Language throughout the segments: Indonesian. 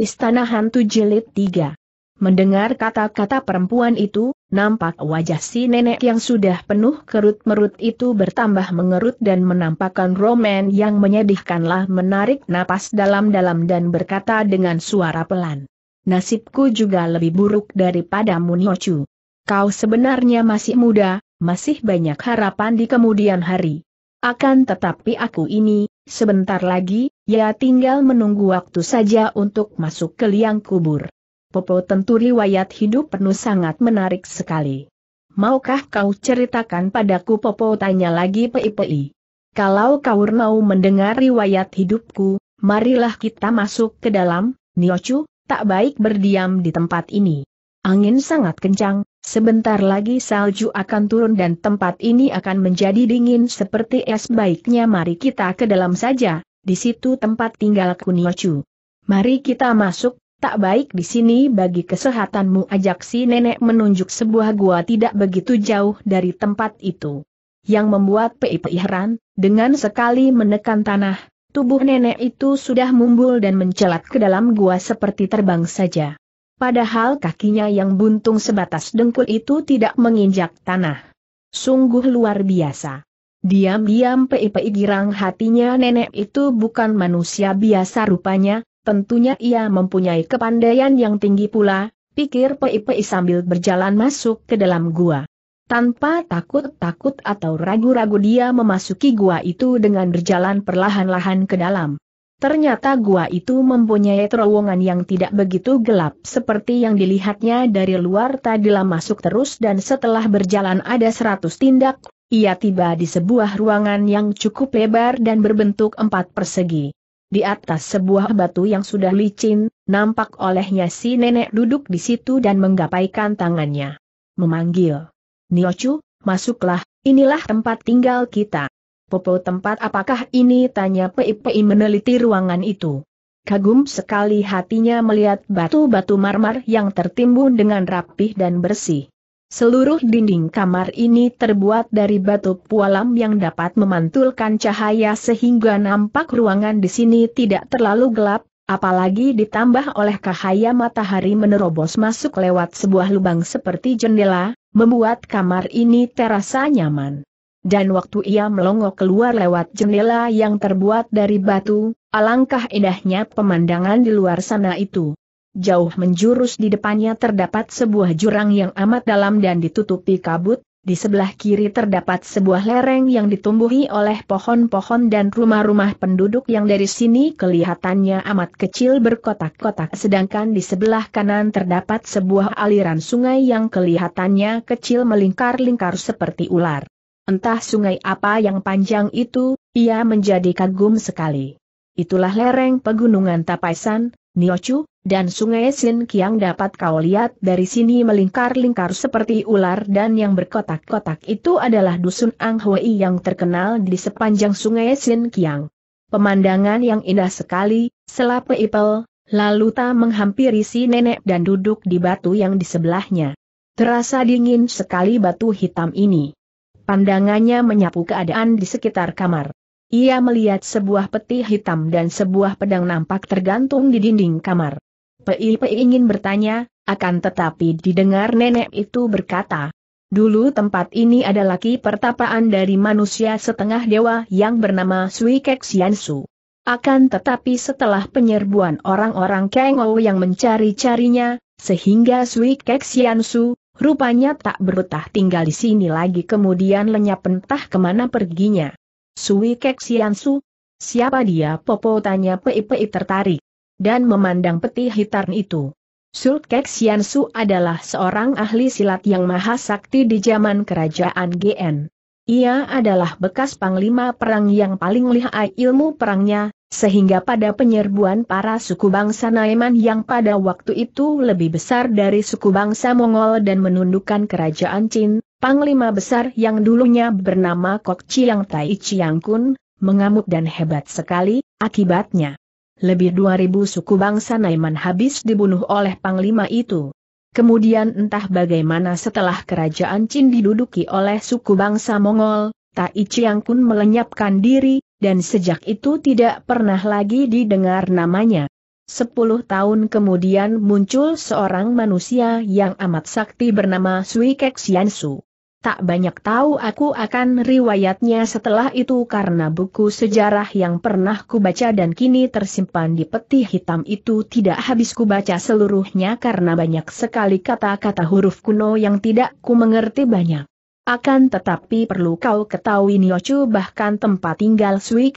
Istana Hantu Jilid 3 Mendengar kata-kata perempuan itu, nampak wajah si nenek yang sudah penuh kerut-merut itu bertambah mengerut dan menampakkan roman yang menyedihkanlah menarik napas dalam-dalam dan berkata dengan suara pelan. Nasibku juga lebih buruk daripada Muniochu. Kau sebenarnya masih muda, masih banyak harapan di kemudian hari. Akan tetapi aku ini, sebentar lagi, ia tinggal menunggu waktu saja untuk masuk ke liang kubur. Popo tentu riwayat hidup penuh sangat menarik sekali. Maukah kau ceritakan padaku Popo tanya lagi Pei Kalau kau mau mendengar riwayat hidupku, marilah kita masuk ke dalam, Niochu, tak baik berdiam di tempat ini. Angin sangat kencang, sebentar lagi salju akan turun dan tempat ini akan menjadi dingin seperti es baiknya mari kita ke dalam saja, di situ tempat tinggal Kuniochu. Mari kita masuk, tak baik di sini bagi kesehatanmu ajak si nenek menunjuk sebuah gua tidak begitu jauh dari tempat itu. Yang membuat Pei heran, dengan sekali menekan tanah, tubuh nenek itu sudah mumbul dan mencelat ke dalam gua seperti terbang saja. Padahal kakinya yang buntung sebatas dengkul itu tidak menginjak tanah. Sungguh luar biasa. Diam-diam pei-pei girang hatinya nenek itu bukan manusia biasa rupanya, tentunya ia mempunyai kepandaian yang tinggi pula, pikir pei-pei sambil berjalan masuk ke dalam gua. Tanpa takut-takut atau ragu-ragu dia memasuki gua itu dengan berjalan perlahan-lahan ke dalam. Ternyata gua itu mempunyai terowongan yang tidak begitu gelap seperti yang dilihatnya dari luar tadilah masuk terus dan setelah berjalan ada seratus tindak, ia tiba di sebuah ruangan yang cukup lebar dan berbentuk empat persegi. Di atas sebuah batu yang sudah licin, nampak olehnya si nenek duduk di situ dan menggapaikan tangannya. Memanggil. Niochu, masuklah, inilah tempat tinggal kita. Popo tempat apakah ini tanya Pei-Pei meneliti ruangan itu. Kagum sekali hatinya melihat batu-batu marmer yang tertimbun dengan rapih dan bersih. Seluruh dinding kamar ini terbuat dari batu pualam yang dapat memantulkan cahaya sehingga nampak ruangan di sini tidak terlalu gelap, apalagi ditambah oleh cahaya matahari menerobos masuk lewat sebuah lubang seperti jendela, membuat kamar ini terasa nyaman. Dan waktu ia melongo keluar lewat jendela yang terbuat dari batu, alangkah indahnya pemandangan di luar sana itu jauh menjurus di depannya terdapat sebuah jurang yang amat dalam dan ditutupi kabut, di sebelah kiri terdapat sebuah lereng yang ditumbuhi oleh pohon-pohon dan rumah-rumah penduduk yang dari sini kelihatannya amat kecil berkotak-kotak sedangkan di sebelah kanan terdapat sebuah aliran sungai yang kelihatannya kecil melingkar-lingkar seperti ular. Entah sungai apa yang panjang itu, ia menjadi kagum sekali. Itulah lereng pegunungan Tapaisan, Niochu, dan sungai Sin Kiang dapat kau lihat dari sini melingkar-lingkar seperti ular dan yang berkotak-kotak itu adalah dusun Ang Hui yang terkenal di sepanjang sungai Sin Kiang. Pemandangan yang indah sekali, selape Ipel, lalu Ta menghampiri si nenek dan duduk di batu yang di sebelahnya. Terasa dingin sekali batu hitam ini. Pandangannya menyapu keadaan di sekitar kamar. Ia melihat sebuah peti hitam dan sebuah pedang nampak tergantung di dinding kamar. Pei ingin bertanya, akan tetapi didengar nenek itu berkata, Dulu tempat ini adalah ki pertapaan dari manusia setengah dewa yang bernama Sui Kek Xiansu. Akan tetapi setelah penyerbuan orang-orang Kengo yang mencari-carinya, sehingga Sui Kek Xiansu, rupanya tak berutah tinggal di sini lagi kemudian lenyap entah kemana perginya. Sui Kek Xiansu? Siapa dia Popo tanya Pei Pei tertarik dan memandang peti hitam itu. Sulkek Xiansu adalah seorang ahli silat yang maha sakti di zaman kerajaan GN. Ia adalah bekas panglima perang yang paling lihai ilmu perangnya, sehingga pada penyerbuan para suku bangsa Naiman yang pada waktu itu lebih besar dari suku bangsa Mongol dan menundukkan kerajaan Qin, panglima besar yang dulunya bernama Kok Chiang Tai Chiang Kun, mengamuk dan hebat sekali, akibatnya lebih 2000 suku bangsa Naiman habis dibunuh oleh Panglima itu. Kemudian entah bagaimana setelah kerajaan Qin diduduki oleh suku bangsa Mongol, Tai Chiang pun melenyapkan diri, dan sejak itu tidak pernah lagi didengar namanya. Sepuluh tahun kemudian muncul seorang manusia yang amat sakti bernama Sui Kek Xiansu tak banyak tahu aku akan riwayatnya setelah itu karena buku sejarah yang pernah kubaca dan kini tersimpan di peti hitam itu tidak habis kubaca seluruhnya karena banyak sekali kata-kata huruf kuno yang tidak ku mengerti banyak. Akan tetapi perlu kau ketahui Niochu bahkan tempat tinggal Sui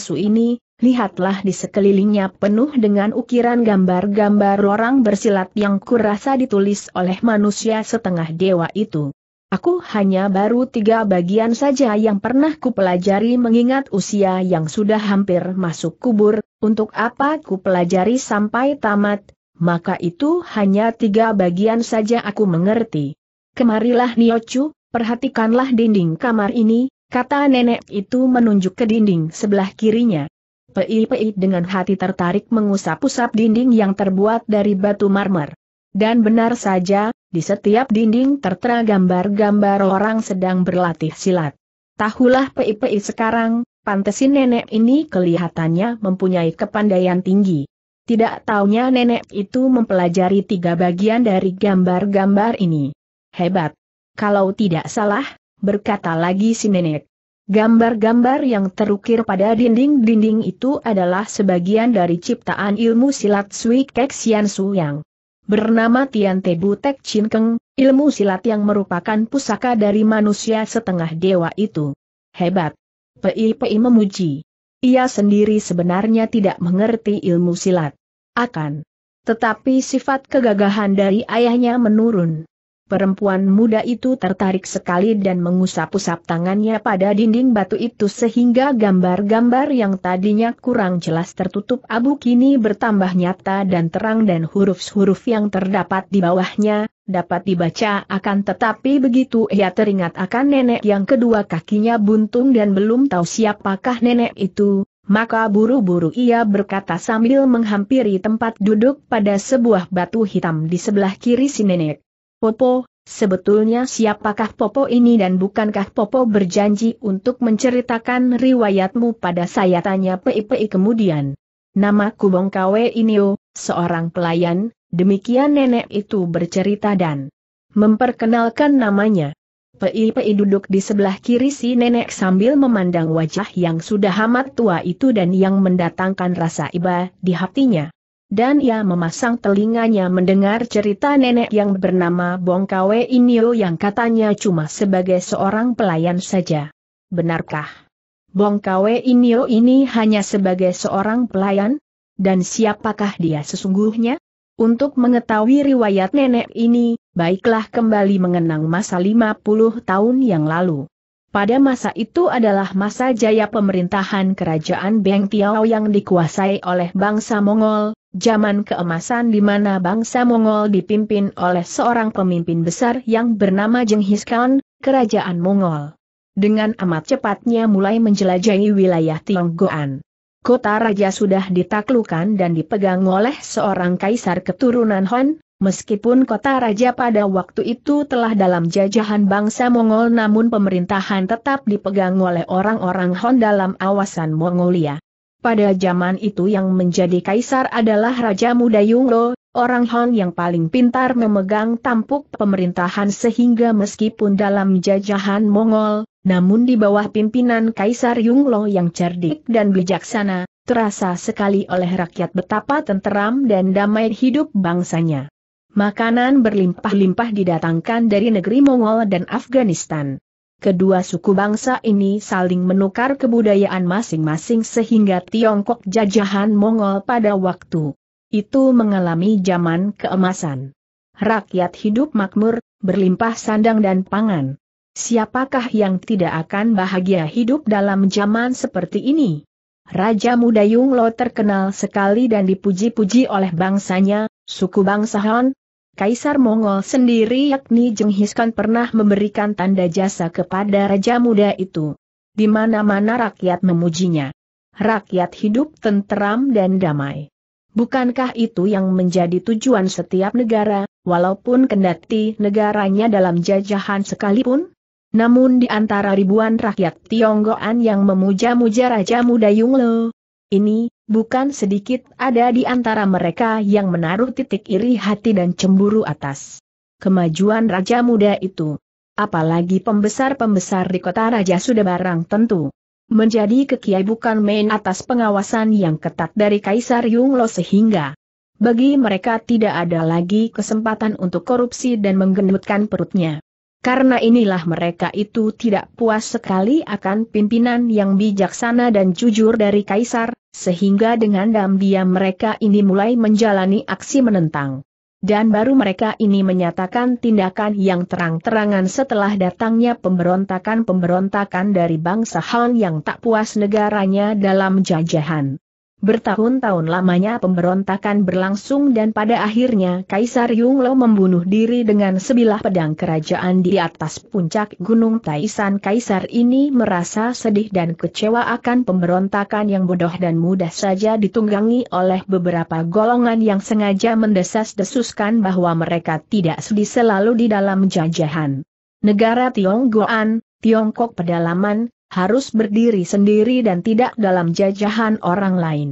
Su ini, lihatlah di sekelilingnya penuh dengan ukiran gambar-gambar orang bersilat yang kurasa ditulis oleh manusia setengah dewa itu. Aku hanya baru tiga bagian saja yang pernah kupelajari mengingat usia yang sudah hampir masuk kubur, untuk apa kupelajari sampai tamat, maka itu hanya tiga bagian saja aku mengerti. Kemarilah Niochu, perhatikanlah dinding kamar ini, kata nenek itu menunjuk ke dinding sebelah kirinya. Pei-pei dengan hati tertarik mengusap-usap dinding yang terbuat dari batu marmer. Dan benar saja, di setiap dinding tertera gambar-gambar orang sedang berlatih silat. Tahulah PIPI sekarang, pantesin nenek ini kelihatannya mempunyai kepandaian tinggi. Tidak taunya nenek itu mempelajari tiga bagian dari gambar-gambar ini. Hebat. Kalau tidak salah, berkata lagi si nenek. Gambar-gambar yang terukir pada dinding-dinding itu adalah sebagian dari ciptaan ilmu silat Sui Su yang bernama Tian Tebu Tek Chin Keng, ilmu silat yang merupakan pusaka dari manusia setengah dewa itu. Hebat! Pei-pei memuji. Ia sendiri sebenarnya tidak mengerti ilmu silat. Akan. Tetapi sifat kegagahan dari ayahnya menurun. Perempuan muda itu tertarik sekali dan mengusap-usap tangannya pada dinding batu itu sehingga gambar-gambar yang tadinya kurang jelas tertutup abu kini bertambah nyata dan terang dan huruf-huruf yang terdapat di bawahnya, dapat dibaca akan tetapi begitu ia teringat akan nenek yang kedua kakinya buntung dan belum tahu siapakah nenek itu, maka buru-buru ia berkata sambil menghampiri tempat duduk pada sebuah batu hitam di sebelah kiri si nenek. Popo, sebetulnya siapakah Popo ini dan bukankah Popo berjanji untuk menceritakan riwayatmu pada saya tanya PIPI kemudian. Nama Kubongkawe ini, Inio, seorang pelayan, demikian nenek itu bercerita dan memperkenalkan namanya. PIPI duduk di sebelah kiri si nenek sambil memandang wajah yang sudah amat tua itu dan yang mendatangkan rasa iba di hatinya dan ia memasang telinganya mendengar cerita nenek yang bernama Bongkawe Inio yang katanya cuma sebagai seorang pelayan saja. Benarkah? Bongkawe Inio ini hanya sebagai seorang pelayan? Dan siapakah dia sesungguhnya? Untuk mengetahui riwayat nenek ini, baiklah kembali mengenang masa 50 tahun yang lalu. Pada masa itu adalah masa jaya pemerintahan kerajaan Beng Tiao yang dikuasai oleh bangsa Mongol, zaman keemasan di mana bangsa Mongol dipimpin oleh seorang pemimpin besar yang bernama Genghis Khan, kerajaan Mongol. Dengan amat cepatnya mulai menjelajahi wilayah Tionggoan. Kota raja sudah ditaklukan dan dipegang oleh seorang kaisar keturunan Han, Meskipun kota raja pada waktu itu telah dalam jajahan bangsa Mongol namun pemerintahan tetap dipegang oleh orang-orang Han dalam awasan Mongolia. Pada zaman itu yang menjadi kaisar adalah Raja Muda Yunglo, orang Han yang paling pintar memegang tampuk pemerintahan sehingga meskipun dalam jajahan Mongol, namun di bawah pimpinan Kaisar Yunglo yang cerdik dan bijaksana, terasa sekali oleh rakyat betapa tenteram dan damai hidup bangsanya. Makanan berlimpah-limpah didatangkan dari negeri Mongol dan Afghanistan kedua suku bangsa ini saling menukar kebudayaan masing-masing sehingga Tiongkok jajahan Mongol pada waktu itu mengalami zaman keemasan. Rakyat hidup makmur, berlimpah sandang dan pangan. Siapakah yang tidak akan bahagia hidup dalam zaman seperti ini? Raja muda Yung Lo terkenal sekali dan dipuji-puji oleh bangsanya, suku bangsa Han, Kaisar Mongol sendiri yakni Jenghis Khan pernah memberikan tanda jasa kepada Raja Muda itu. Di mana-mana rakyat memujinya. Rakyat hidup tenteram dan damai. Bukankah itu yang menjadi tujuan setiap negara, walaupun kendati negaranya dalam jajahan sekalipun? Namun di antara ribuan rakyat Tionggoan yang memuja-muja Raja Muda Yungle, ini Bukan sedikit ada di antara mereka yang menaruh titik iri hati dan cemburu atas kemajuan Raja Muda itu. Apalagi pembesar-pembesar di kota Raja sudah barang tentu. Menjadi kekiai bukan main atas pengawasan yang ketat dari Kaisar Yunglo sehingga bagi mereka tidak ada lagi kesempatan untuk korupsi dan menggendutkan perutnya. Karena inilah mereka itu tidak puas sekali akan pimpinan yang bijaksana dan jujur dari Kaisar, sehingga dengan diam-diam mereka ini mulai menjalani aksi menentang. Dan baru mereka ini menyatakan tindakan yang terang-terangan setelah datangnya pemberontakan-pemberontakan dari bangsa Han yang tak puas negaranya dalam jajahan. Bertahun-tahun lamanya pemberontakan berlangsung dan pada akhirnya Kaisar Yung Lo membunuh diri dengan sebilah pedang kerajaan di atas puncak Gunung Taisan. Kaisar ini merasa sedih dan kecewa akan pemberontakan yang bodoh dan mudah saja ditunggangi oleh beberapa golongan yang sengaja mendesas-desuskan bahwa mereka tidak sedih selalu di dalam jajahan. Negara Tionggoan, Tiongkok pedalaman, harus berdiri sendiri dan tidak dalam jajahan orang lain.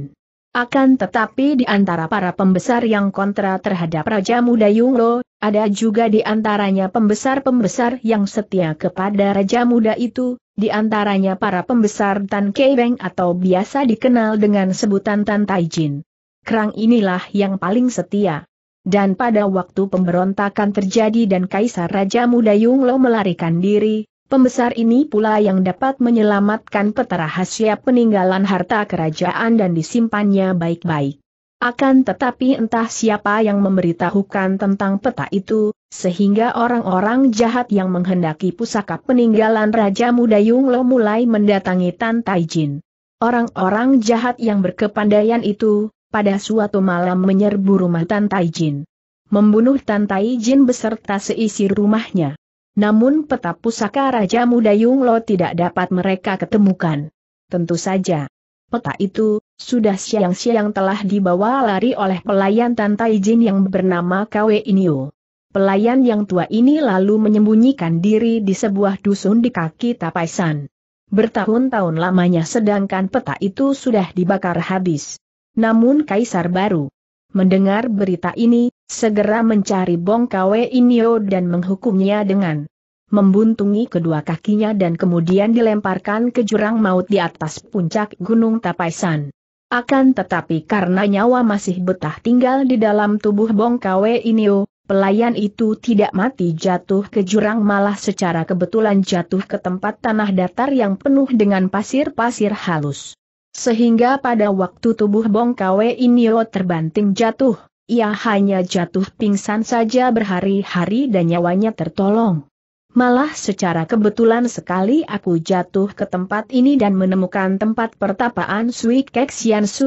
Akan tetapi di antara para pembesar yang kontra terhadap Raja Muda Yunglo, ada juga di antaranya pembesar-pembesar yang setia kepada Raja Muda itu, di antaranya para pembesar Tan Keibeng atau biasa dikenal dengan sebutan Tan Taijin. Kerang inilah yang paling setia. Dan pada waktu pemberontakan terjadi dan Kaisar Raja Muda Yunglo melarikan diri, Pembesar ini pula yang dapat menyelamatkan peta rahasia peninggalan harta kerajaan dan disimpannya baik-baik. Akan tetapi entah siapa yang memberitahukan tentang peta itu, sehingga orang-orang jahat yang menghendaki pusaka peninggalan Raja Muda lo mulai mendatangi Tan Taijin. Orang-orang jahat yang berkepandaian itu, pada suatu malam menyerbu rumah Tan Taijin. Membunuh Tan Taijin beserta seisi rumahnya. Namun peta pusaka Raja Muda Yunglo tidak dapat mereka ketemukan. Tentu saja. Peta itu, sudah siang-siang telah dibawa lari oleh pelayan Tanta Ijin yang bernama Kwe Inio. Pelayan yang tua ini lalu menyembunyikan diri di sebuah dusun di kaki Tapaisan. Bertahun-tahun lamanya sedangkan peta itu sudah dibakar habis. Namun kaisar baru mendengar berita ini, segera mencari Bongkawe Inyo dan menghukumnya dengan membuntungi kedua kakinya dan kemudian dilemparkan ke jurang maut di atas puncak Gunung Tapaisan. Akan tetapi karena nyawa masih betah tinggal di dalam tubuh Bongkawe Inyo, pelayan itu tidak mati jatuh ke jurang malah secara kebetulan jatuh ke tempat tanah datar yang penuh dengan pasir-pasir halus. Sehingga pada waktu tubuh Bongkawe Inyo terbanting jatuh, ia hanya jatuh pingsan saja berhari-hari dan nyawanya tertolong. Malah secara kebetulan sekali aku jatuh ke tempat ini dan menemukan tempat pertapaan Sui Kek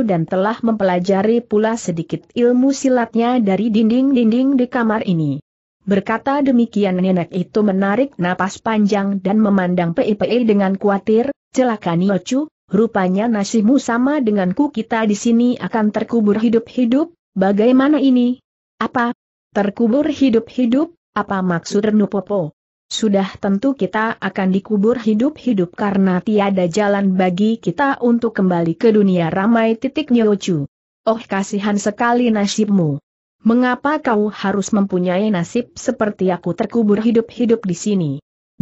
dan telah mempelajari pula sedikit ilmu silatnya dari dinding-dinding di kamar ini. Berkata demikian nenek itu menarik napas panjang dan memandang PIPI dengan khawatir, celaka Niochu, rupanya nasibmu sama denganku kita di sini akan terkubur hidup-hidup, Bagaimana ini? Apa? Terkubur hidup-hidup? Apa maksud Renupopo? Sudah tentu kita akan dikubur hidup-hidup karena tiada jalan bagi kita untuk kembali ke dunia ramai titik Nyocu. Oh kasihan sekali nasibmu. Mengapa kau harus mempunyai nasib seperti aku terkubur hidup-hidup di sini?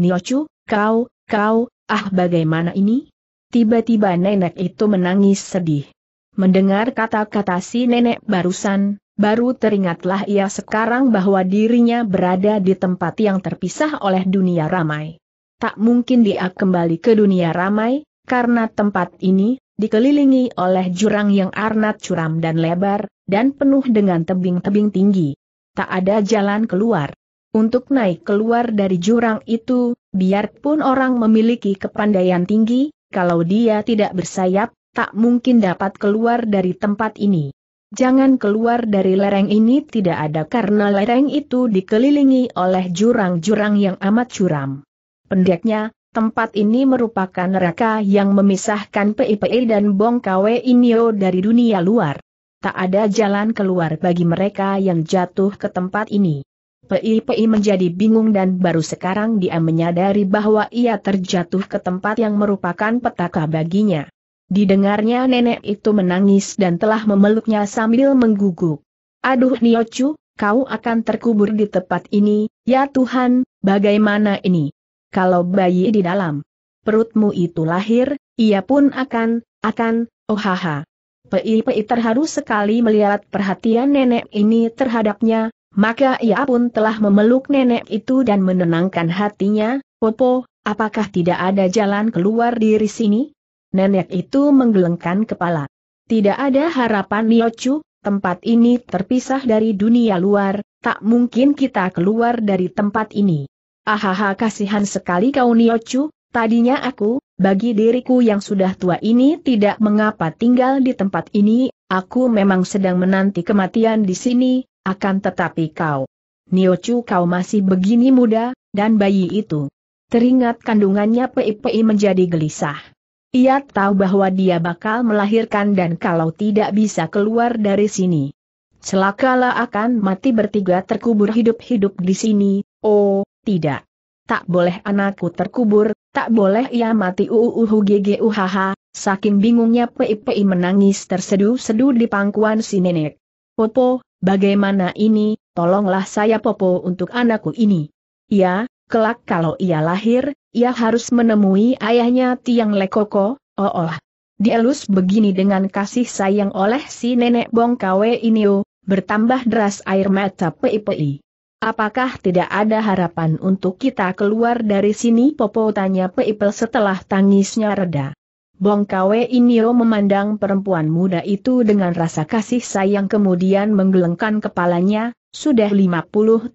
Niochu, kau, kau, ah bagaimana ini? Tiba-tiba nenek itu menangis sedih. Mendengar kata-kata si nenek barusan, baru teringatlah ia sekarang bahwa dirinya berada di tempat yang terpisah oleh dunia ramai. Tak mungkin dia kembali ke dunia ramai, karena tempat ini, dikelilingi oleh jurang yang arnat curam dan lebar, dan penuh dengan tebing-tebing tinggi. Tak ada jalan keluar. Untuk naik keluar dari jurang itu, biarpun orang memiliki kepandaian tinggi, kalau dia tidak bersayap, tak mungkin dapat keluar dari tempat ini. Jangan keluar dari lereng ini tidak ada karena lereng itu dikelilingi oleh jurang-jurang yang amat curam. Pendeknya, tempat ini merupakan neraka yang memisahkan PIPI dan Bongkawe Inyo dari dunia luar. Tak ada jalan keluar bagi mereka yang jatuh ke tempat ini. PIPI menjadi bingung dan baru sekarang dia menyadari bahwa ia terjatuh ke tempat yang merupakan petaka baginya. Didengarnya nenek itu menangis dan telah memeluknya sambil mengguguk. Aduh Niochu, kau akan terkubur di tempat ini, ya Tuhan, bagaimana ini? Kalau bayi di dalam perutmu itu lahir, ia pun akan, akan, oh haha. Pei-pei terharu sekali melihat perhatian nenek ini terhadapnya, maka ia pun telah memeluk nenek itu dan menenangkan hatinya, Popo, apakah tidak ada jalan keluar dari sini? Nenek itu menggelengkan kepala. Tidak ada harapan Niochu, tempat ini terpisah dari dunia luar, tak mungkin kita keluar dari tempat ini. Ahaha kasihan sekali kau Niochu, tadinya aku, bagi diriku yang sudah tua ini tidak mengapa tinggal di tempat ini, aku memang sedang menanti kematian di sini, akan tetapi kau. Niochu kau masih begini muda, dan bayi itu. Teringat kandungannya Pei Pei menjadi gelisah. Ia tahu bahwa dia bakal melahirkan dan kalau tidak bisa keluar dari sini. Celakalah akan mati bertiga terkubur hidup-hidup di sini, oh, tidak. Tak boleh anakku terkubur, tak boleh ia mati uuhugghuhaha, saking bingungnya PIPI menangis terseduh-seduh di pangkuan si nenek. Popo, bagaimana ini, tolonglah saya Popo untuk anakku ini. Ya, kelak kalau ia lahir, ia harus menemui ayahnya Tiang Lekoko, oh, oh. Dielus begini dengan kasih sayang oleh si nenek bongkawe ini, Inio, bertambah deras air mata Pei-Pei. Apakah tidak ada harapan untuk kita keluar dari sini Popo tanya peipel setelah tangisnya reda. Bongkawe Inio memandang perempuan muda itu dengan rasa kasih sayang kemudian menggelengkan kepalanya, sudah 50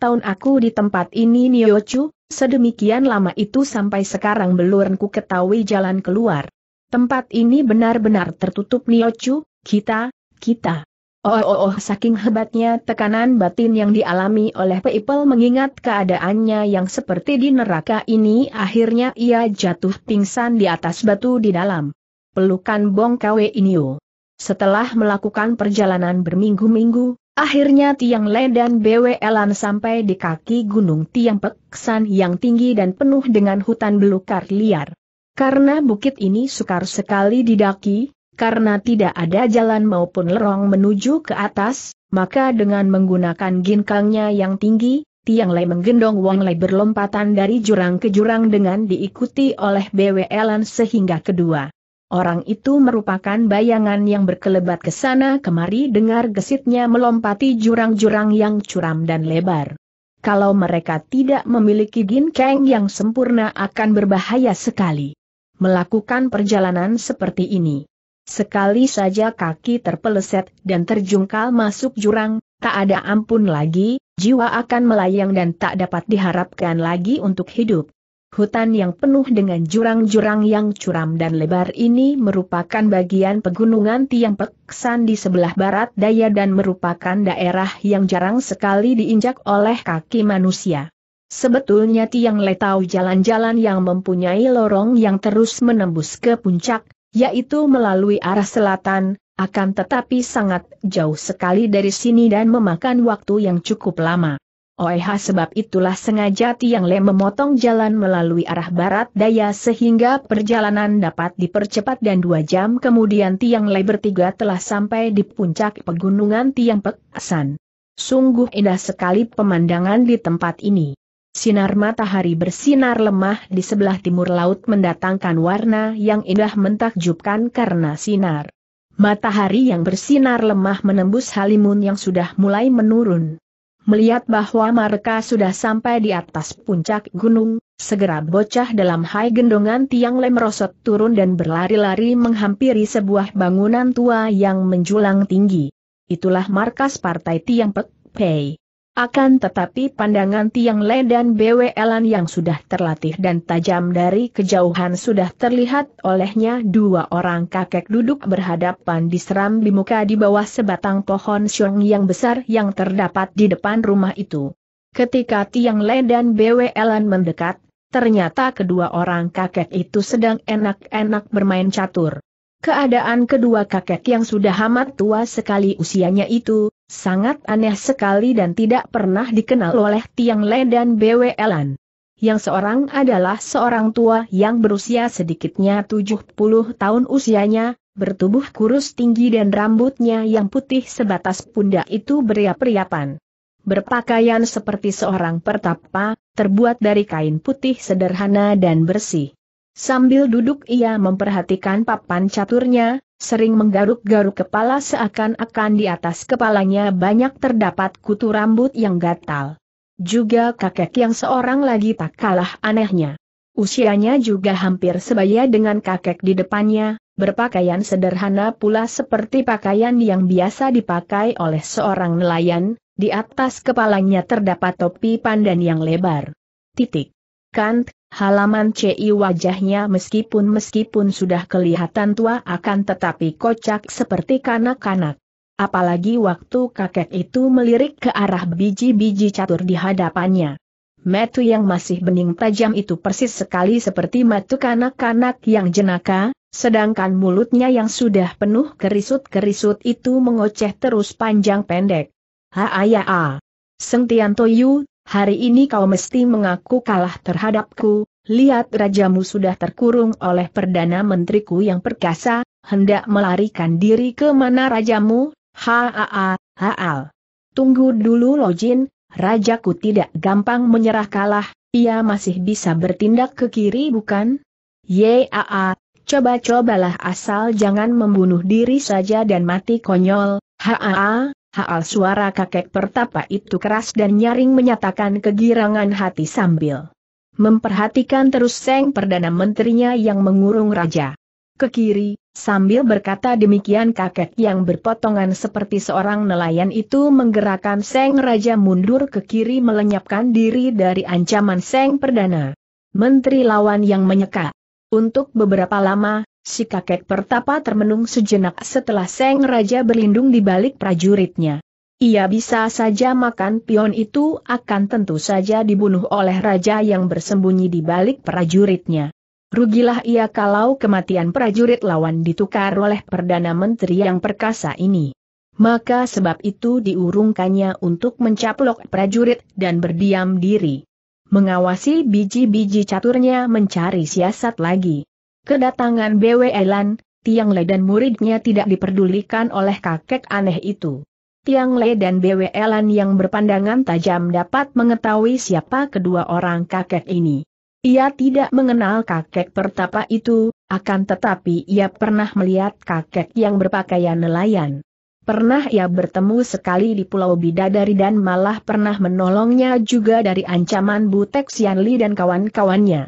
tahun aku di tempat ini Niochu, sedemikian lama itu sampai sekarang belum ku ketahui jalan keluar. Tempat ini benar-benar tertutup Niochu, kita, kita. Oh, oh, oh, saking hebatnya tekanan batin yang dialami oleh Peipel mengingat keadaannya yang seperti di neraka ini akhirnya ia jatuh pingsan di atas batu di dalam pelukan Bong Kwe Inyo. Setelah melakukan perjalanan berminggu-minggu, akhirnya Tiang Le dan Elan sampai di kaki gunung Tiang Peksan yang tinggi dan penuh dengan hutan belukar liar. Karena bukit ini sukar sekali didaki, karena tidak ada jalan maupun lerong menuju ke atas, maka dengan menggunakan ginkangnya yang tinggi, Tiang Lei menggendong Wang Lei berlompatan dari jurang ke jurang dengan diikuti oleh Elan sehingga kedua Orang itu merupakan bayangan yang berkelebat ke sana kemari dengar gesitnya melompati jurang-jurang yang curam dan lebar. Kalau mereka tidak memiliki ginkeng yang sempurna akan berbahaya sekali. Melakukan perjalanan seperti ini. Sekali saja kaki terpeleset dan terjungkal masuk jurang, tak ada ampun lagi, jiwa akan melayang dan tak dapat diharapkan lagi untuk hidup. Hutan yang penuh dengan jurang-jurang yang curam dan lebar ini merupakan bagian pegunungan Tiang Peksan di sebelah barat daya dan merupakan daerah yang jarang sekali diinjak oleh kaki manusia. Sebetulnya Tiang Letau jalan-jalan yang mempunyai lorong yang terus menembus ke puncak, yaitu melalui arah selatan, akan tetapi sangat jauh sekali dari sini dan memakan waktu yang cukup lama. Oeha sebab itulah sengaja Tiang Le memotong jalan melalui arah barat daya sehingga perjalanan dapat dipercepat dan dua jam kemudian Tiang Le bertiga telah sampai di puncak pegunungan Tiang Pek San. Sungguh indah sekali pemandangan di tempat ini. Sinar matahari bersinar lemah di sebelah timur laut mendatangkan warna yang indah mentakjubkan karena sinar. Matahari yang bersinar lemah menembus halimun yang sudah mulai menurun. Melihat bahwa mereka sudah sampai di atas puncak gunung, segera bocah dalam hai gendongan tiang lemrosot turun dan berlari-lari menghampiri sebuah bangunan tua yang menjulang tinggi. Itulah markas partai Tiang Pek Pei. Akan tetapi pandangan Tiang Le dan BWLan yang sudah terlatih dan tajam dari kejauhan sudah terlihat olehnya dua orang kakek duduk berhadapan diseram di muka di bawah sebatang pohon siung yang besar yang terdapat di depan rumah itu. Ketika Tiang Le dan BWLan mendekat, ternyata kedua orang kakek itu sedang enak-enak bermain catur. Keadaan kedua kakek yang sudah amat tua sekali usianya itu, sangat aneh sekali dan tidak pernah dikenal oleh Tiang Le dan Elan. Yang seorang adalah seorang tua yang berusia sedikitnya 70 tahun usianya, bertubuh kurus tinggi dan rambutnya yang putih sebatas pundak itu beriap-riapan. Berpakaian seperti seorang pertapa, terbuat dari kain putih sederhana dan bersih. Sambil duduk ia memperhatikan papan caturnya, sering menggaruk-garuk kepala seakan-akan di atas kepalanya banyak terdapat kutu rambut yang gatal. Juga kakek yang seorang lagi tak kalah anehnya. Usianya juga hampir sebaya dengan kakek di depannya, berpakaian sederhana pula seperti pakaian yang biasa dipakai oleh seorang nelayan, di atas kepalanya terdapat topi pandan yang lebar. Titik. Kant, Halaman CI wajahnya meskipun meskipun sudah kelihatan tua akan tetapi kocak seperti kanak-kanak. Apalagi waktu kakek itu melirik ke arah biji-biji catur di hadapannya. Metu yang masih bening tajam itu persis sekali seperti metu kanak-kanak yang jenaka, sedangkan mulutnya yang sudah penuh kerisut-kerisut itu mengoceh terus panjang pendek. Haa ya ah Sengtian Toyu, hari ini kau mesti mengaku kalah terhadapku, lihat rajamu sudah terkurung oleh Perdana Menteriku yang perkasa, hendak melarikan diri ke mana rajamu, haa, haal. Tunggu dulu Lojin, rajaku tidak gampang menyerah kalah, ia masih bisa bertindak ke kiri bukan? Yaa, coba-cobalah asal jangan membunuh diri saja dan mati konyol, haa, Haal suara kakek pertapa itu keras dan nyaring menyatakan kegirangan hati sambil memperhatikan terus Seng Perdana Menterinya yang mengurung raja. Ke kiri, sambil berkata demikian kakek yang berpotongan seperti seorang nelayan itu menggerakkan Seng Raja mundur ke kiri melenyapkan diri dari ancaman Seng Perdana. Menteri lawan yang menyeka. Untuk beberapa lama, Si kakek pertapa termenung sejenak setelah Seng Raja berlindung di balik prajuritnya. Ia bisa saja makan pion itu akan tentu saja dibunuh oleh raja yang bersembunyi di balik prajuritnya. Rugilah ia kalau kematian prajurit lawan ditukar oleh Perdana Menteri yang perkasa ini. Maka sebab itu diurungkannya untuk mencaplok prajurit dan berdiam diri. Mengawasi biji-biji caturnya mencari siasat lagi. Kedatangan BW Elan, Tiang Le dan muridnya tidak diperdulikan oleh kakek aneh itu. Tiang Le dan BW Elan yang berpandangan tajam dapat mengetahui siapa kedua orang kakek ini. Ia tidak mengenal kakek pertapa itu, akan tetapi ia pernah melihat kakek yang berpakaian nelayan. Pernah ia bertemu sekali di Pulau Bidadari dan malah pernah menolongnya juga dari ancaman Butek Sianli dan kawan-kawannya.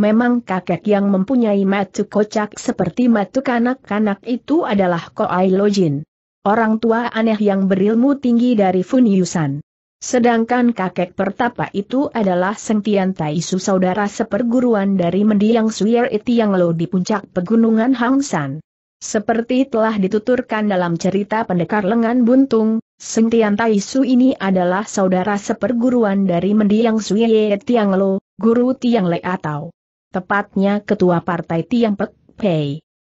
Memang kakek yang mempunyai matu kocak seperti matu kanak-kanak itu adalah Koai Lojin. Orang tua aneh yang berilmu tinggi dari Funyusan. Sedangkan kakek pertapa itu adalah Sengtian Taisu saudara seperguruan dari mendiang Suyer Iti yang lo di puncak pegunungan Hangsan. Seperti telah dituturkan dalam cerita pendekar lengan buntung, Sengtian Taisu ini adalah saudara seperguruan dari mendiang Suyer Tiang Lo, guru Tiang Le atau tepatnya ketua partai Tiang Pek Pei.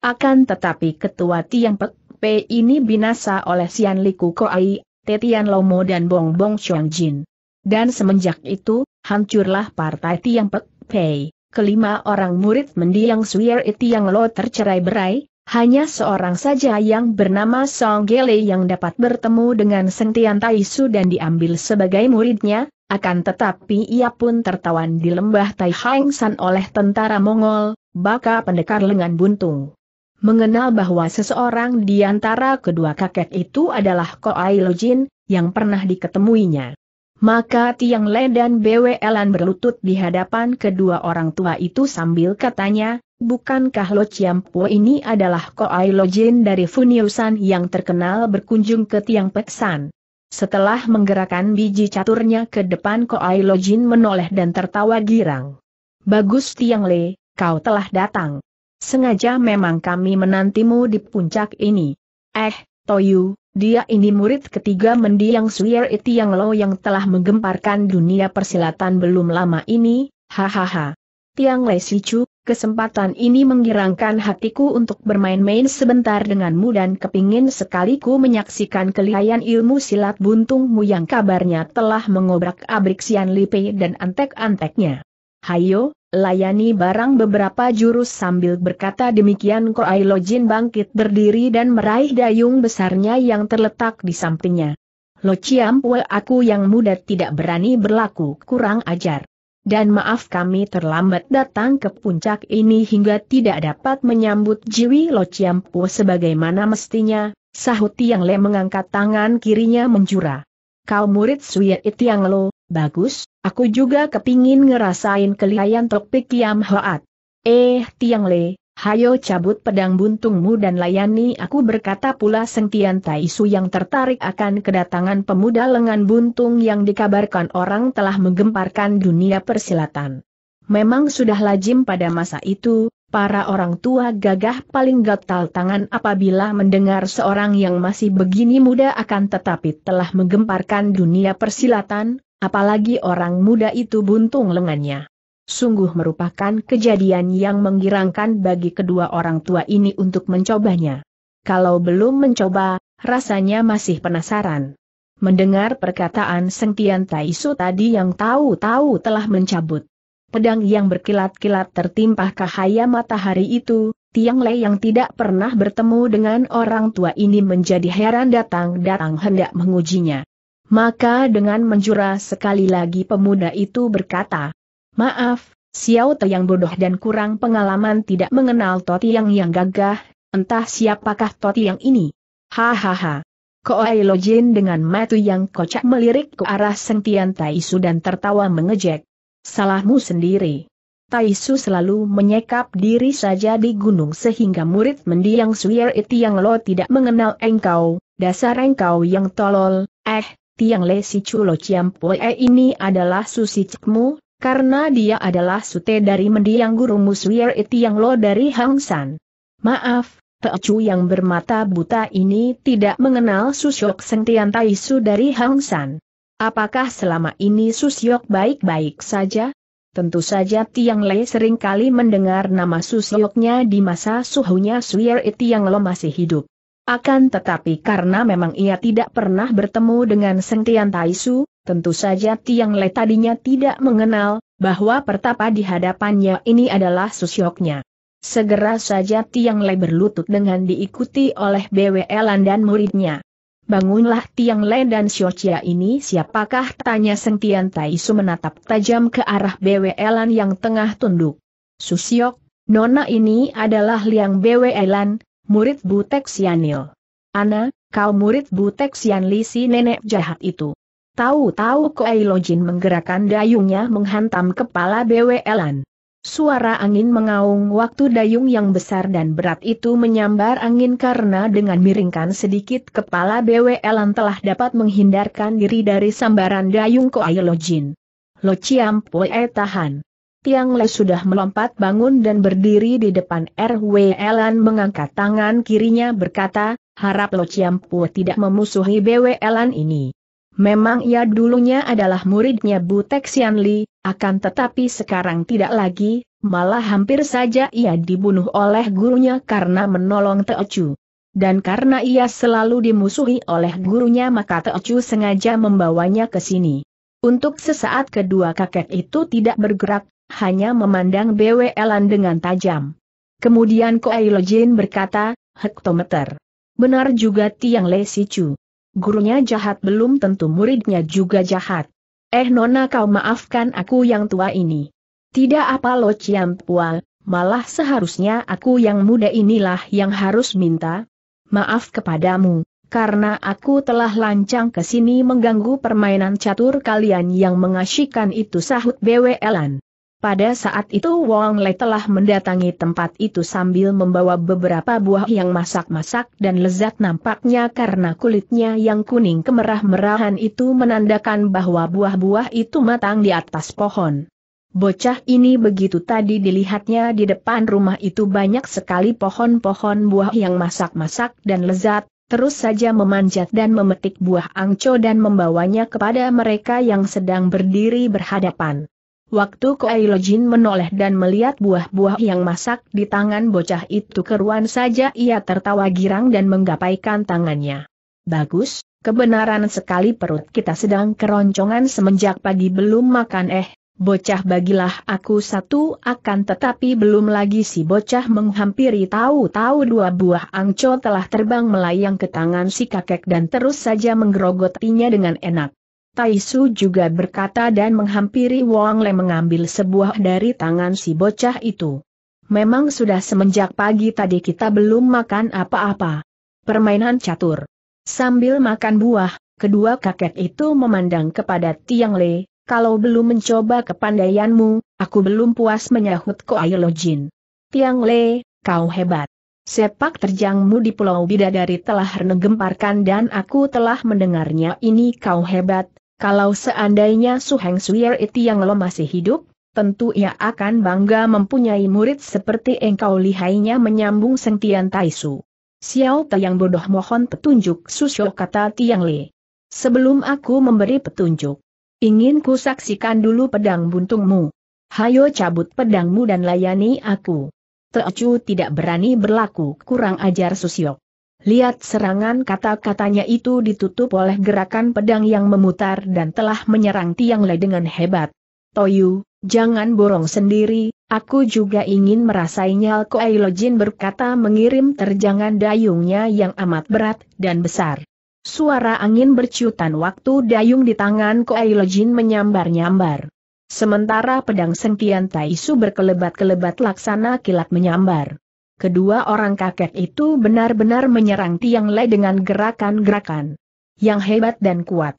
Akan tetapi ketua Tiang Pek Pei ini binasa oleh Sian Liku Koai, Tetian Lomo dan Bong Bong Chuan Jin. Dan semenjak itu, hancurlah partai Tiang Pek Pei. Kelima orang murid mendiang Suir e Tiang Lo tercerai berai, hanya seorang saja yang bernama Song Gele yang dapat bertemu dengan Sentian Taisu dan diambil sebagai muridnya, akan tetapi ia pun tertawan di lembah Tai Hang San oleh tentara Mongol, baka pendekar lengan buntung. Mengenal bahwa seseorang di antara kedua kakek itu adalah Lo Jin, yang pernah diketemuinya. Maka Tiang Le dan Elan berlutut di hadapan kedua orang tua itu sambil katanya, Bukankah Lo Chiampo ini adalah Lo Jin dari Funiusan yang terkenal berkunjung ke Tiang Peksan? Setelah menggerakkan biji caturnya ke depan Koai Lojin menoleh dan tertawa girang. Bagus Tiang Le, kau telah datang. Sengaja memang kami menantimu di puncak ini. Eh, Toyu, dia ini murid ketiga mendiang Suyer Tiang Lo yang telah menggemparkan dunia persilatan belum lama ini, hahaha. Tiang Le Sicu, kesempatan ini menggirangkan hatiku untuk bermain-main sebentar denganmu dan kepingin sekaliku menyaksikan kelihayan ilmu silat buntungmu yang kabarnya telah mengobrak-abrik Sian Lipe dan antek-anteknya. Hayo, layani barang beberapa jurus sambil berkata demikian Koai Lojin bangkit berdiri dan meraih dayung besarnya yang terletak di sampingnya. Lo Chiam aku yang muda tidak berani berlaku kurang ajar dan maaf kami terlambat datang ke puncak ini hingga tidak dapat menyambut Jiwi Lo Chiampu sebagaimana mestinya, sahut Tiang Le mengangkat tangan kirinya menjura. Kau murid Suya Tiang Lo, bagus, aku juga kepingin ngerasain kelihayan topik Kiam Hoat. Eh Tiang Le, Hayo cabut pedang buntungmu dan layani aku berkata pula Sengtian Taisu yang tertarik akan kedatangan pemuda lengan buntung yang dikabarkan orang telah menggemparkan dunia persilatan. Memang sudah lazim pada masa itu, para orang tua gagah paling gatal tangan apabila mendengar seorang yang masih begini muda akan tetapi telah menggemparkan dunia persilatan, apalagi orang muda itu buntung lengannya sungguh merupakan kejadian yang menggirangkan bagi kedua orang tua ini untuk mencobanya. Kalau belum mencoba, rasanya masih penasaran. Mendengar perkataan Sengtian Taisu tadi yang tahu-tahu telah mencabut pedang yang berkilat-kilat tertimpa cahaya matahari itu, Tiang Lei yang tidak pernah bertemu dengan orang tua ini menjadi heran datang-datang hendak mengujinya. Maka dengan menjura sekali lagi pemuda itu berkata, Maaf, Xiao Te yang bodoh dan kurang pengalaman tidak mengenal Toti yang yang gagah, entah siapakah Toti yang ini. Hahaha. Koai Jin dengan mata yang kocak melirik ke arah Sentian Su dan tertawa mengejek. Salahmu sendiri. Tai Su selalu menyekap diri saja di gunung sehingga murid mendiang Suyer itu yang lo tidak mengenal engkau, dasar engkau yang tolol, eh, tiang lesi culo e ini adalah susi cekmu, karena dia adalah sute dari mendiang guru Muswir Iti yang lo dari Hang San. Maaf, Teocu yang bermata buta ini tidak mengenal Susyok Sentian Taisu dari Hang San. Apakah selama ini Susyok baik-baik saja? Tentu saja Tiang Le seringkali mendengar nama Susyoknya di masa suhunya Suyer Iti yang lo masih hidup. Akan tetapi karena memang ia tidak pernah bertemu dengan Sentian Taisu, tentu saja Tiang Le tadinya tidak mengenal, bahwa pertapa di hadapannya ini adalah susyoknya. Segera saja Tiang Le berlutut dengan diikuti oleh Elan dan muridnya. Bangunlah Tiang Le dan Xiochia ini siapakah tanya Sentian Taisu menatap tajam ke arah Elan yang tengah tunduk. Susyok, nona ini adalah Liang Elan murid Butek Sianil. Ana, kau murid Butek Sianli si nenek jahat itu. Tahu-tahu Koelojin menggerakkan dayungnya menghantam kepala BWLan. Suara angin mengaung waktu dayung yang besar dan berat itu menyambar angin karena dengan miringkan sedikit kepala BWLan telah dapat menghindarkan diri dari sambaran dayung Koelojin. Lo Poe tahan. Tiang Le sudah melompat bangun dan berdiri di depan RW Elan mengangkat tangan kirinya berkata, harap Lo Ciampu tidak memusuhi BW Elan ini. Memang ia dulunya adalah muridnya Butek Li, akan tetapi sekarang tidak lagi, malah hampir saja ia dibunuh oleh gurunya karena menolong Chu. Dan karena ia selalu dimusuhi oleh gurunya maka Chu sengaja membawanya ke sini. Untuk sesaat kedua kakek itu tidak bergerak, hanya memandang BWLan dengan tajam. Kemudian Koai Jin berkata, hektometer. Benar juga Tiang Le Sichu. Gurunya jahat belum tentu muridnya juga jahat. Eh Nona kau maafkan aku yang tua ini. Tidak apa Lo Ciam Pual, malah seharusnya aku yang muda inilah yang harus minta maaf kepadamu, karena aku telah lancang ke sini mengganggu permainan catur kalian yang mengasyikan itu sahut BWLan. Pada saat itu Wong Lei telah mendatangi tempat itu sambil membawa beberapa buah yang masak-masak dan lezat nampaknya karena kulitnya yang kuning kemerah-merahan itu menandakan bahwa buah-buah itu matang di atas pohon. Bocah ini begitu tadi dilihatnya di depan rumah itu banyak sekali pohon-pohon buah yang masak-masak dan lezat, terus saja memanjat dan memetik buah angco dan membawanya kepada mereka yang sedang berdiri berhadapan. Waktu Koailo Jin menoleh dan melihat buah-buah yang masak di tangan bocah itu keruan saja ia tertawa girang dan menggapaikan tangannya. Bagus, kebenaran sekali perut kita sedang keroncongan semenjak pagi belum makan eh, bocah bagilah aku satu akan tetapi belum lagi si bocah menghampiri tahu-tahu dua buah angco telah terbang melayang ke tangan si kakek dan terus saja menggerogotinya dengan enak. Tai Su juga berkata dan menghampiri Wang Le mengambil sebuah dari tangan si bocah itu. Memang sudah semenjak pagi tadi kita belum makan apa-apa. Permainan catur. Sambil makan buah, kedua kakek itu memandang kepada Tiang Le, kalau belum mencoba kepandaianmu, aku belum puas menyahut Ko Koai Jin. Tiang Le, kau hebat. Sepak terjangmu di Pulau Bidadari telah renegemparkan dan aku telah mendengarnya ini kau hebat, kalau seandainya Su Heng Suyer Iti yang lo masih hidup, tentu ia akan bangga mempunyai murid seperti engkau lihainya menyambung sentian Taisu. Xiao Te yang bodoh mohon petunjuk Susyo kata Tiang Le. Sebelum aku memberi petunjuk, ingin ku saksikan dulu pedang buntungmu. Hayo cabut pedangmu dan layani aku. Teocu tidak berani berlaku kurang ajar Susio. Lihat serangan kata-katanya itu ditutup oleh gerakan pedang yang memutar dan telah menyerang Tiang Le dengan hebat. Toyu, jangan borong sendiri, aku juga ingin merasainya Koei Lojin berkata mengirim terjangan dayungnya yang amat berat dan besar. Suara angin berciutan waktu dayung di tangan Koei Lojin menyambar-nyambar. Sementara pedang sengkian Taisu berkelebat-kelebat laksana kilat menyambar. Kedua orang kakek itu benar-benar menyerang Tiang Le dengan gerakan-gerakan yang hebat dan kuat.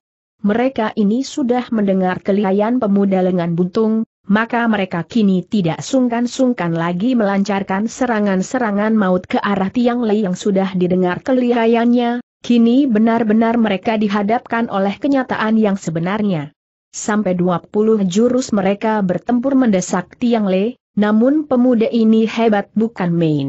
Mereka ini sudah mendengar kelihayan pemuda lengan buntung, maka mereka kini tidak sungkan-sungkan lagi melancarkan serangan-serangan maut ke arah Tiang Le yang sudah didengar kelihayannya, kini benar-benar mereka dihadapkan oleh kenyataan yang sebenarnya. Sampai 20 jurus mereka bertempur mendesak Tiang Le, namun pemuda ini hebat bukan main.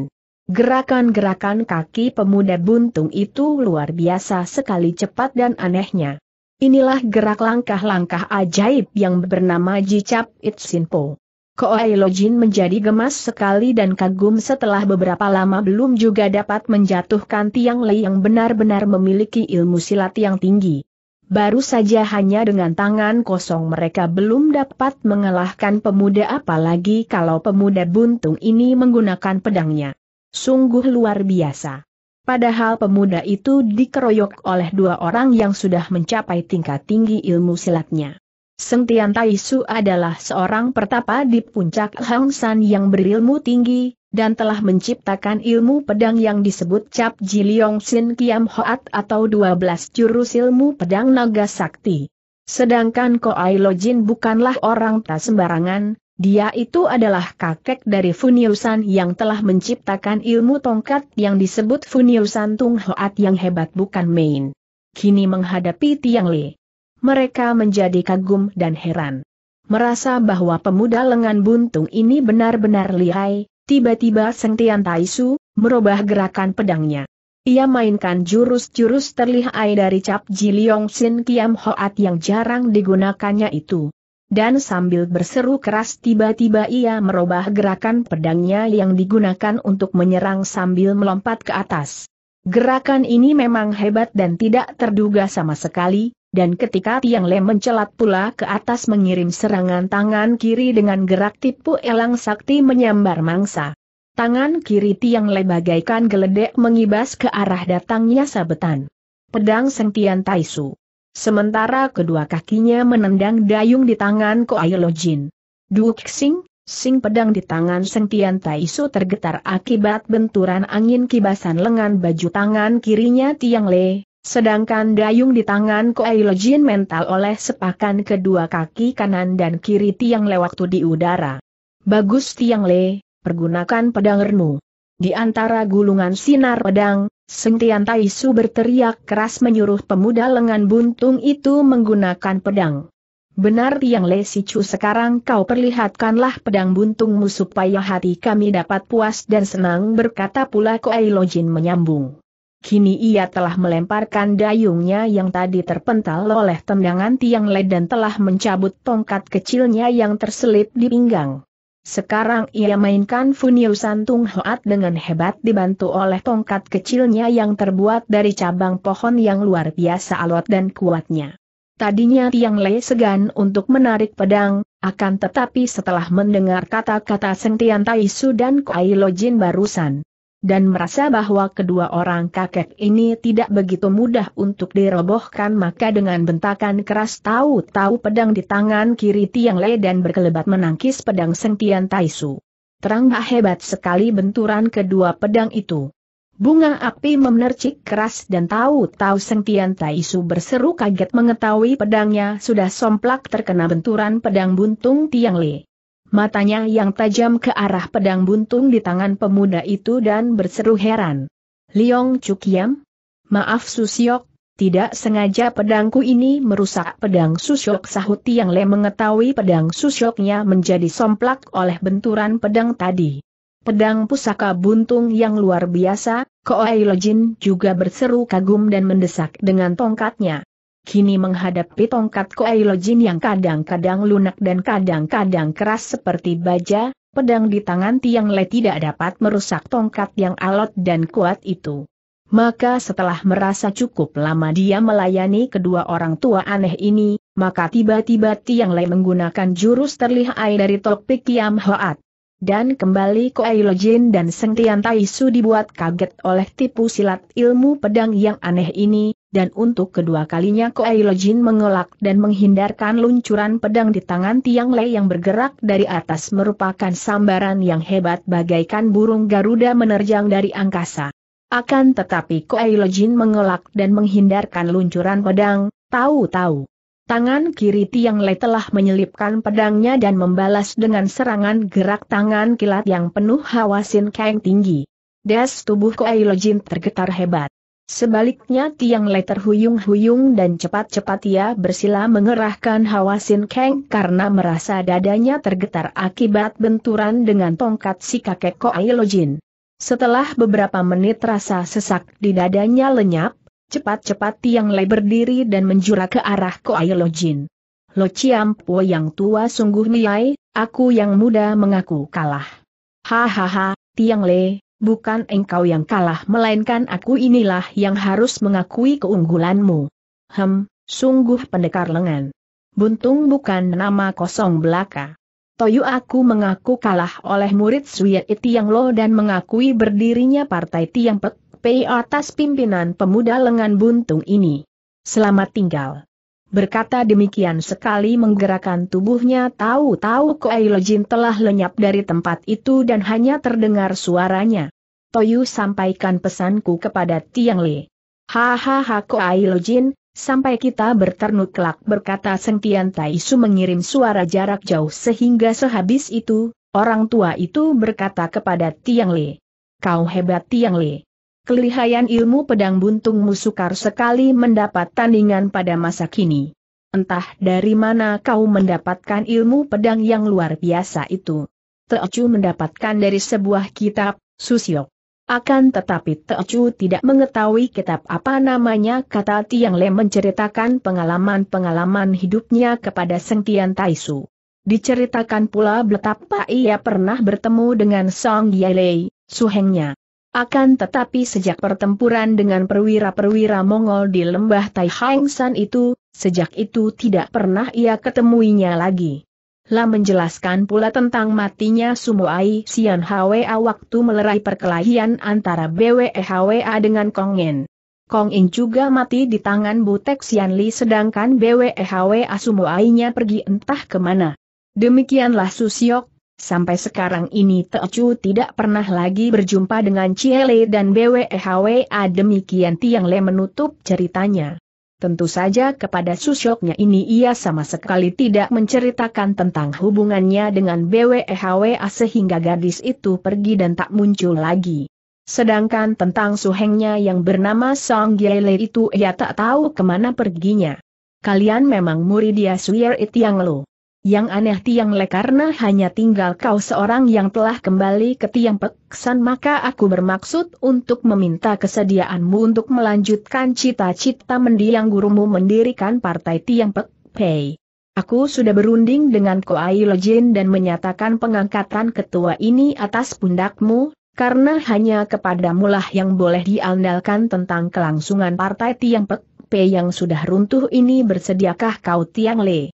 Gerakan-gerakan kaki pemuda buntung itu luar biasa sekali cepat dan anehnya. Inilah gerak langkah-langkah ajaib yang bernama Jicap Itsinpo. Koai Lojin menjadi gemas sekali dan kagum setelah beberapa lama belum juga dapat menjatuhkan Tiang Lei yang benar-benar memiliki ilmu silat yang tinggi. Baru saja hanya dengan tangan kosong mereka belum dapat mengalahkan pemuda apalagi kalau pemuda buntung ini menggunakan pedangnya. Sungguh luar biasa. Padahal pemuda itu dikeroyok oleh dua orang yang sudah mencapai tingkat tinggi ilmu silatnya. Seng Tian Tai Su adalah seorang pertapa di puncak Hang San yang berilmu tinggi, dan telah menciptakan ilmu pedang yang disebut Cap Jiliong Sin Kiam Hoat atau 12 jurus ilmu pedang naga sakti. Sedangkan Ko Ai Lo Jin bukanlah orang tak sembarangan, dia itu adalah kakek dari Funiusan yang telah menciptakan ilmu tongkat yang disebut Funiusan Tung Hoat yang hebat bukan main. Kini menghadapi Tiang Li mereka menjadi kagum dan heran. Merasa bahwa pemuda lengan buntung ini benar-benar lihai, tiba-tiba Seng Tian Taisu, merubah gerakan pedangnya. Ia mainkan jurus-jurus terlihai dari Cap Jiliong Sin Kiam Hoat yang jarang digunakannya itu. Dan sambil berseru keras tiba-tiba ia merubah gerakan pedangnya yang digunakan untuk menyerang sambil melompat ke atas. Gerakan ini memang hebat dan tidak terduga sama sekali, dan ketika Tiang Le mencelat pula ke atas mengirim serangan tangan kiri dengan gerak tipu elang sakti menyambar mangsa. Tangan kiri Tiang Le bagaikan geledek mengibas ke arah datangnya sabetan. Pedang sentian Taisu. Sementara kedua kakinya menendang dayung di tangan Koai Jin. Duk Sing, Sing pedang di tangan Sentian Taisu tergetar akibat benturan angin kibasan lengan baju tangan kirinya Tiang Le, Sedangkan dayung di tangan Koei Lejin mental oleh sepakan kedua kaki kanan dan kiri tiang lewat di udara. Bagus tiang le, pergunakan pedang renu. Di antara gulungan sinar pedang, Seng Tian Tai Su berteriak keras menyuruh pemuda lengan buntung itu menggunakan pedang. Benar tiang le si cu sekarang kau perlihatkanlah pedang buntungmu supaya hati kami dapat puas dan senang berkata pula Koei Lojin menyambung. Kini ia telah melemparkan dayungnya yang tadi terpental oleh tendangan tiang led dan telah mencabut tongkat kecilnya yang terselip di pinggang. Sekarang ia mainkan Funio Santung Hoat dengan hebat dibantu oleh tongkat kecilnya yang terbuat dari cabang pohon yang luar biasa alot dan kuatnya. Tadinya Tiang Le segan untuk menarik pedang, akan tetapi setelah mendengar kata-kata Sentian Taisu dan Kuai Lojin barusan, dan merasa bahwa kedua orang kakek ini tidak begitu mudah untuk dirobohkan maka dengan bentakan keras tahu-tahu pedang di tangan kiri Tiang Le dan berkelebat menangkis pedang Sentian Taisu. Teranglah hebat sekali benturan kedua pedang itu. Bunga api memercik keras dan tahu-tahu Sentian Su berseru kaget mengetahui pedangnya sudah somplak terkena benturan pedang buntung Tiang Le. Matanya yang tajam ke arah pedang buntung di tangan pemuda itu dan berseru heran. Liong Cukiam? Maaf Susiok, tidak sengaja pedangku ini merusak pedang Susyok Sahuti yang Le mengetahui pedang Susyoknya menjadi somplak oleh benturan pedang tadi. Pedang pusaka buntung yang luar biasa, Koai Lojin juga berseru kagum dan mendesak dengan tongkatnya kini menghadapi tongkat Koailojin yang kadang-kadang lunak dan kadang-kadang keras seperti baja, pedang di tangan Tiang Le tidak dapat merusak tongkat yang alot dan kuat itu. Maka setelah merasa cukup lama dia melayani kedua orang tua aneh ini, maka tiba-tiba Tiang Lei menggunakan jurus terlihai dari topik Kiam Hoat. Dan kembali Koai dan Seng Tian Tai Su dibuat kaget oleh tipu silat ilmu pedang yang aneh ini, dan untuk kedua kalinya Koai Lojin mengelak dan menghindarkan luncuran pedang di tangan Tiang Lei yang bergerak dari atas merupakan sambaran yang hebat bagaikan burung Garuda menerjang dari angkasa. Akan tetapi Koai Lojin mengelak dan menghindarkan luncuran pedang, tahu-tahu. Tangan kiri Tiang Lei telah menyelipkan pedangnya dan membalas dengan serangan gerak tangan kilat yang penuh hawasin kain keng tinggi. Das tubuh Koai Lojin tergetar hebat. Sebaliknya Tiang Le terhuyung-huyung dan cepat-cepat ia bersila mengerahkan hawa sin keng karena merasa dadanya tergetar akibat benturan dengan tongkat si kakek Ko Jin. Setelah beberapa menit rasa sesak di dadanya lenyap, cepat-cepat Tiang Le berdiri dan menjura ke arah Ko Lojin. Lo wo yang tua sungguh niai, aku yang muda mengaku kalah. Hahaha, Tiang Le, bukan engkau yang kalah melainkan aku inilah yang harus mengakui keunggulanmu. Hem, sungguh pendekar lengan. Buntung bukan nama kosong belaka. Toyu aku mengaku kalah oleh murid Suya yang Lo dan mengakui berdirinya partai Tiang Pek Pei atas pimpinan pemuda lengan buntung ini. Selamat tinggal. Berkata demikian sekali menggerakkan tubuhnya tahu-tahu Ko Jin telah lenyap dari tempat itu dan hanya terdengar suaranya. Toyu sampaikan pesanku kepada Tiang Li. Hahaha Koelo Jin, sampai kita berternut kelak berkata Sengtian Taisu mengirim suara jarak jauh sehingga sehabis itu, orang tua itu berkata kepada Tiang Li. Kau hebat Tiang Li kelihayan ilmu pedang buntungmu sukar sekali mendapat tandingan pada masa kini. Entah dari mana kau mendapatkan ilmu pedang yang luar biasa itu. Teocu mendapatkan dari sebuah kitab, Susyok. Akan tetapi Teocu tidak mengetahui kitab apa namanya kata Tiang Le menceritakan pengalaman-pengalaman hidupnya kepada Seng Tian Taisu. Diceritakan pula betapa ia pernah bertemu dengan Song Yilei, suhengnya. Akan tetapi sejak pertempuran dengan perwira-perwira Mongol di lembah Tai Hang San itu, sejak itu tidak pernah ia ketemuinya lagi. La menjelaskan pula tentang matinya Sumuai Sian Hwa waktu melerai perkelahian antara BWEHWA dengan Kongen. Kongen juga mati di tangan Butek Sian Li sedangkan BWEHWA Sumuainya pergi entah kemana. Demikianlah Susiok Sampai sekarang ini Teocu tidak pernah lagi berjumpa dengan Ciele dan BWEHWA demikian Tiang Le menutup ceritanya. Tentu saja kepada susyoknya ini ia sama sekali tidak menceritakan tentang hubungannya dengan BWEHWA sehingga gadis itu pergi dan tak muncul lagi. Sedangkan tentang suhengnya yang bernama Song Giele itu ia tak tahu kemana perginya. Kalian memang murid dia Suyer Itiang Lo. Yang aneh Tiang Le karena hanya tinggal kau seorang yang telah kembali ke Tiang Peksan maka aku bermaksud untuk meminta kesediaanmu untuk melanjutkan cita-cita mendiang gurumu mendirikan partai Tiang Pek Pei. Aku sudah berunding dengan Koai Lojin dan menyatakan pengangkatan ketua ini atas pundakmu, karena hanya kepadamulah yang boleh diandalkan tentang kelangsungan partai Tiang Pek Pei yang sudah runtuh ini bersediakah kau Tiang Le?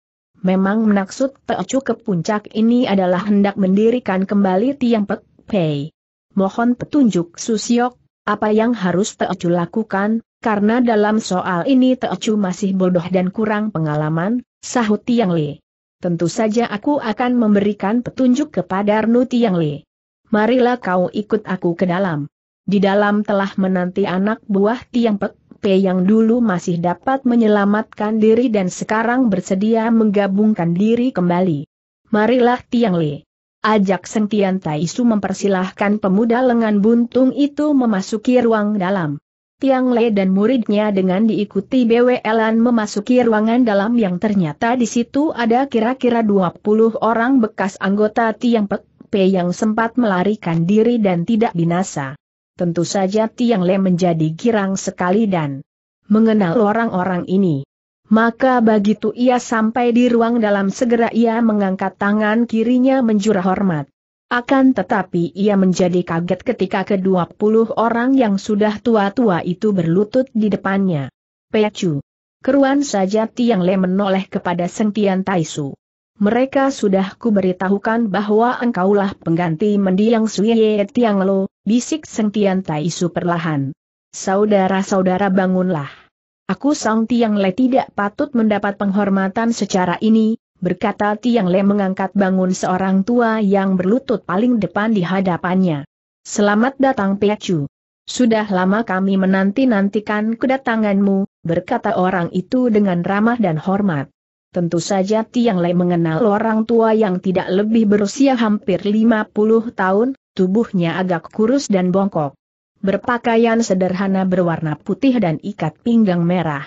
Memang maksud Peocu ke puncak ini adalah hendak mendirikan kembali tiang Pek Pei. Mohon petunjuk Susiok, apa yang harus Teocu lakukan, karena dalam soal ini Teocu masih bodoh dan kurang pengalaman, sahut Tiang Li. Tentu saja aku akan memberikan petunjuk kepada Arnu Tiang Li. Marilah kau ikut aku ke dalam. Di dalam telah menanti anak buah Tiang Pek Pe yang dulu masih dapat menyelamatkan diri dan sekarang bersedia menggabungkan diri kembali. Marilah Tiang Le. Ajak Sentian Taisu mempersilahkan pemuda lengan buntung itu memasuki ruang dalam. Tiang Le dan muridnya dengan diikuti BWLan memasuki ruangan dalam yang ternyata di situ ada kira-kira 20 orang bekas anggota Tiang Pe yang sempat melarikan diri dan tidak binasa. Tentu saja Tiang Le menjadi girang sekali dan mengenal orang-orang ini. Maka begitu ia sampai di ruang dalam segera ia mengangkat tangan kirinya menjurah hormat. Akan tetapi ia menjadi kaget ketika kedua puluh orang yang sudah tua-tua itu berlutut di depannya. Pecu. Keruan saja Tiang Le menoleh kepada Sentian Taisu mereka sudah kuberitahukan bahwa engkaulah pengganti mendiang Suye Tiang Lo, bisik Tai Taisu perlahan. Saudara-saudara bangunlah. Aku Sang Tiang Le tidak patut mendapat penghormatan secara ini, berkata Tiang Le mengangkat bangun seorang tua yang berlutut paling depan di hadapannya. Selamat datang Piacu. Sudah lama kami menanti-nantikan kedatanganmu, berkata orang itu dengan ramah dan hormat. Tentu saja Tiang Le mengenal orang tua yang tidak lebih berusia hampir 50 tahun, tubuhnya agak kurus dan bongkok. Berpakaian sederhana berwarna putih dan ikat pinggang merah.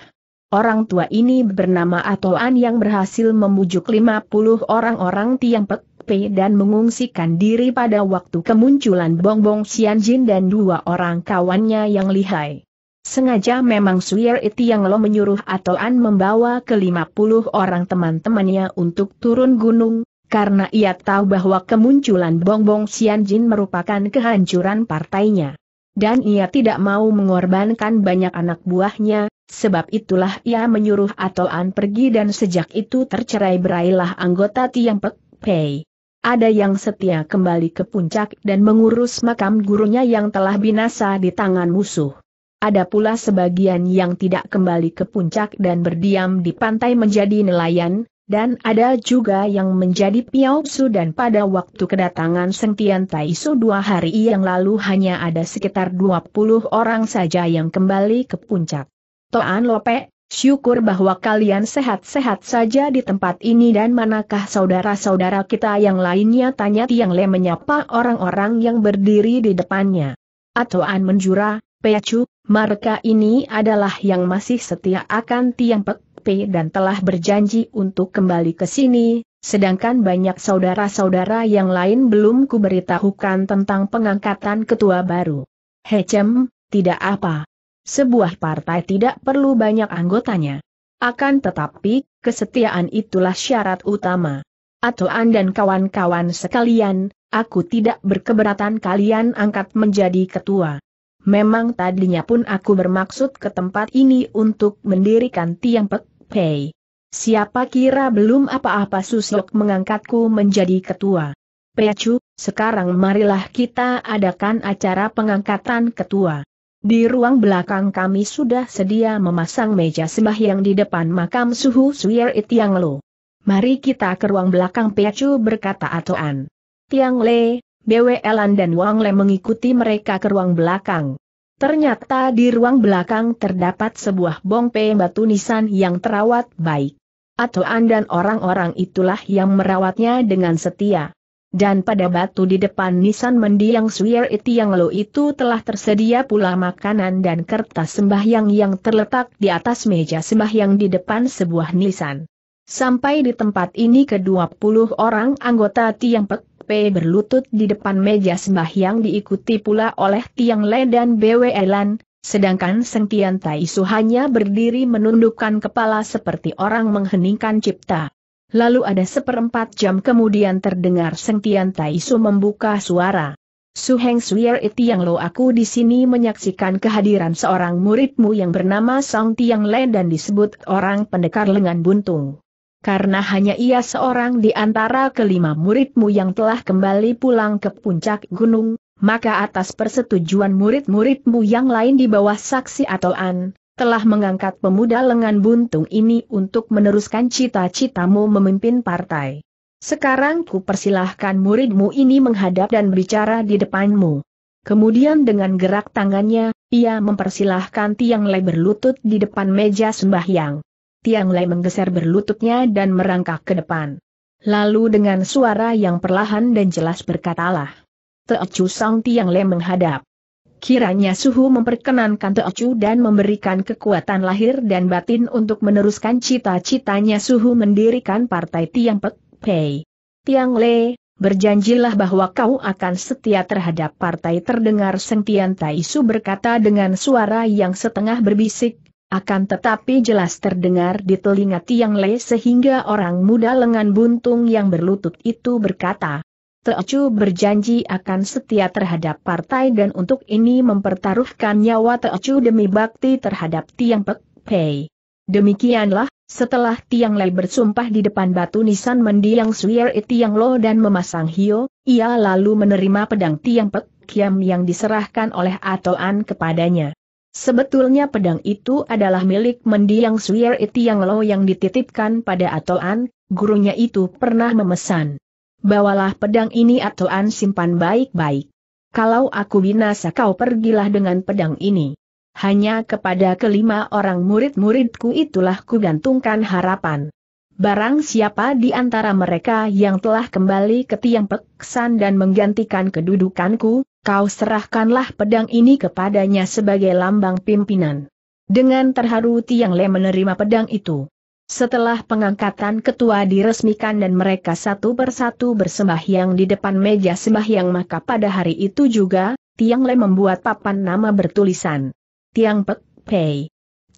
Orang tua ini bernama Atoan yang berhasil membujuk 50 orang-orang Tiang Pek Pe dan mengungsikan diri pada waktu kemunculan Bongbong Xianjin dan dua orang kawannya yang lihai. Sengaja memang Suyer itu yang lo menyuruh an membawa ke puluh orang teman-temannya untuk turun gunung, karena ia tahu bahwa kemunculan Bongbong Xianjin merupakan kehancuran partainya. Dan ia tidak mau mengorbankan banyak anak buahnya, sebab itulah ia menyuruh an pergi dan sejak itu tercerai berailah anggota Tiang Pek Pei. Ada yang setia kembali ke puncak dan mengurus makam gurunya yang telah binasa di tangan musuh. Ada pula sebagian yang tidak kembali ke puncak dan berdiam di pantai menjadi nelayan, dan ada juga yang menjadi piausu dan pada waktu kedatangan Sengtian Taisu dua hari yang lalu hanya ada sekitar 20 orang saja yang kembali ke puncak. Toan Lope, syukur bahwa kalian sehat-sehat saja di tempat ini dan manakah saudara-saudara kita yang lainnya tanya Tiang Le menyapa orang-orang yang berdiri di depannya. Atoan menjura, Pecuk, mereka ini adalah yang masih setia akan Tiang Pek P dan telah berjanji untuk kembali ke sini, sedangkan banyak saudara-saudara yang lain belum kuberitahukan tentang pengangkatan ketua baru. Hecem, tidak apa. Sebuah partai tidak perlu banyak anggotanya. Akan tetapi, kesetiaan itulah syarat utama. Atoan dan kawan-kawan sekalian, aku tidak berkeberatan kalian angkat menjadi ketua. Memang tadinya pun aku bermaksud ke tempat ini untuk mendirikan tiang pek, pei. Siapa kira belum apa-apa susuk mengangkatku menjadi ketua. Peacu, sekarang marilah kita adakan acara pengangkatan ketua. Di ruang belakang kami sudah sedia memasang meja sembahyang di depan makam Suhu Suyer Itiang Lo. Mari kita ke ruang belakang Peacu berkata Atoan. Tiang Le, Bwe Elan dan Wang Le mengikuti mereka ke ruang belakang. Ternyata di ruang belakang terdapat sebuah bongpe batu nisan yang terawat baik. Atoan dan orang-orang itulah yang merawatnya dengan setia. Dan pada batu di depan nisan mendiang Suyer Iti yang lo itu telah tersedia pula makanan dan kertas sembahyang yang terletak di atas meja sembahyang di depan sebuah nisan. Sampai di tempat ini ke-20 orang anggota Tiang Pek P berlutut di depan meja sembahyang diikuti pula oleh Tiang Le dan Bwe Lan, sedangkan Tian Tai Su hanya berdiri menundukkan kepala seperti orang mengheningkan cipta. Lalu ada seperempat jam kemudian terdengar Tian Tai Su membuka suara. Su Heng Suyer Iti e yang lo aku di sini menyaksikan kehadiran seorang muridmu yang bernama Song Tiang Le dan disebut orang pendekar lengan buntung karena hanya ia seorang di antara kelima muridmu yang telah kembali pulang ke puncak gunung, maka atas persetujuan murid-muridmu yang lain di bawah saksi atau an, telah mengangkat pemuda lengan buntung ini untuk meneruskan cita-citamu memimpin partai. Sekarang ku persilahkan muridmu ini menghadap dan berbicara di depanmu. Kemudian dengan gerak tangannya, ia mempersilahkan Tiang lebar lutut di depan meja sembahyang. Tiang Lei menggeser berlututnya dan merangkak ke depan. Lalu dengan suara yang perlahan dan jelas berkatalah. Teocu Sang Tiang Lei menghadap. Kiranya Suhu memperkenankan Teocu dan memberikan kekuatan lahir dan batin untuk meneruskan cita-citanya Suhu mendirikan Partai Tiang Pek Pei. Tiang Le, berjanjilah bahwa kau akan setia terhadap partai terdengar Sentian Taisu berkata dengan suara yang setengah berbisik, akan tetapi jelas terdengar di telinga Tiang Le sehingga orang muda lengan buntung yang berlutut itu berkata, Teocu berjanji akan setia terhadap partai dan untuk ini mempertaruhkan nyawa Teocu demi bakti terhadap Tiang Pek Pei. Demikianlah, setelah Tiang Lei bersumpah di depan batu nisan mendiang Suyer Tiang Lo dan memasang Hio, ia lalu menerima pedang Tiang Pek Kiam yang diserahkan oleh Atoan kepadanya. Sebetulnya pedang itu adalah milik mendiang Suyer Iti yang Lo yang dititipkan pada Atoan, gurunya itu pernah memesan. Bawalah pedang ini Atoan simpan baik-baik. Kalau aku binasa kau pergilah dengan pedang ini. Hanya kepada kelima orang murid-muridku itulah kugantungkan harapan. Barang siapa di antara mereka yang telah kembali ke tiang peksan dan menggantikan kedudukanku, kau serahkanlah pedang ini kepadanya sebagai lambang pimpinan. Dengan terharu Tiang Le menerima pedang itu. Setelah pengangkatan ketua diresmikan dan mereka satu persatu bersembahyang di depan meja sembahyang maka pada hari itu juga, Tiang Le membuat papan nama bertulisan. Tiang Pek Pei.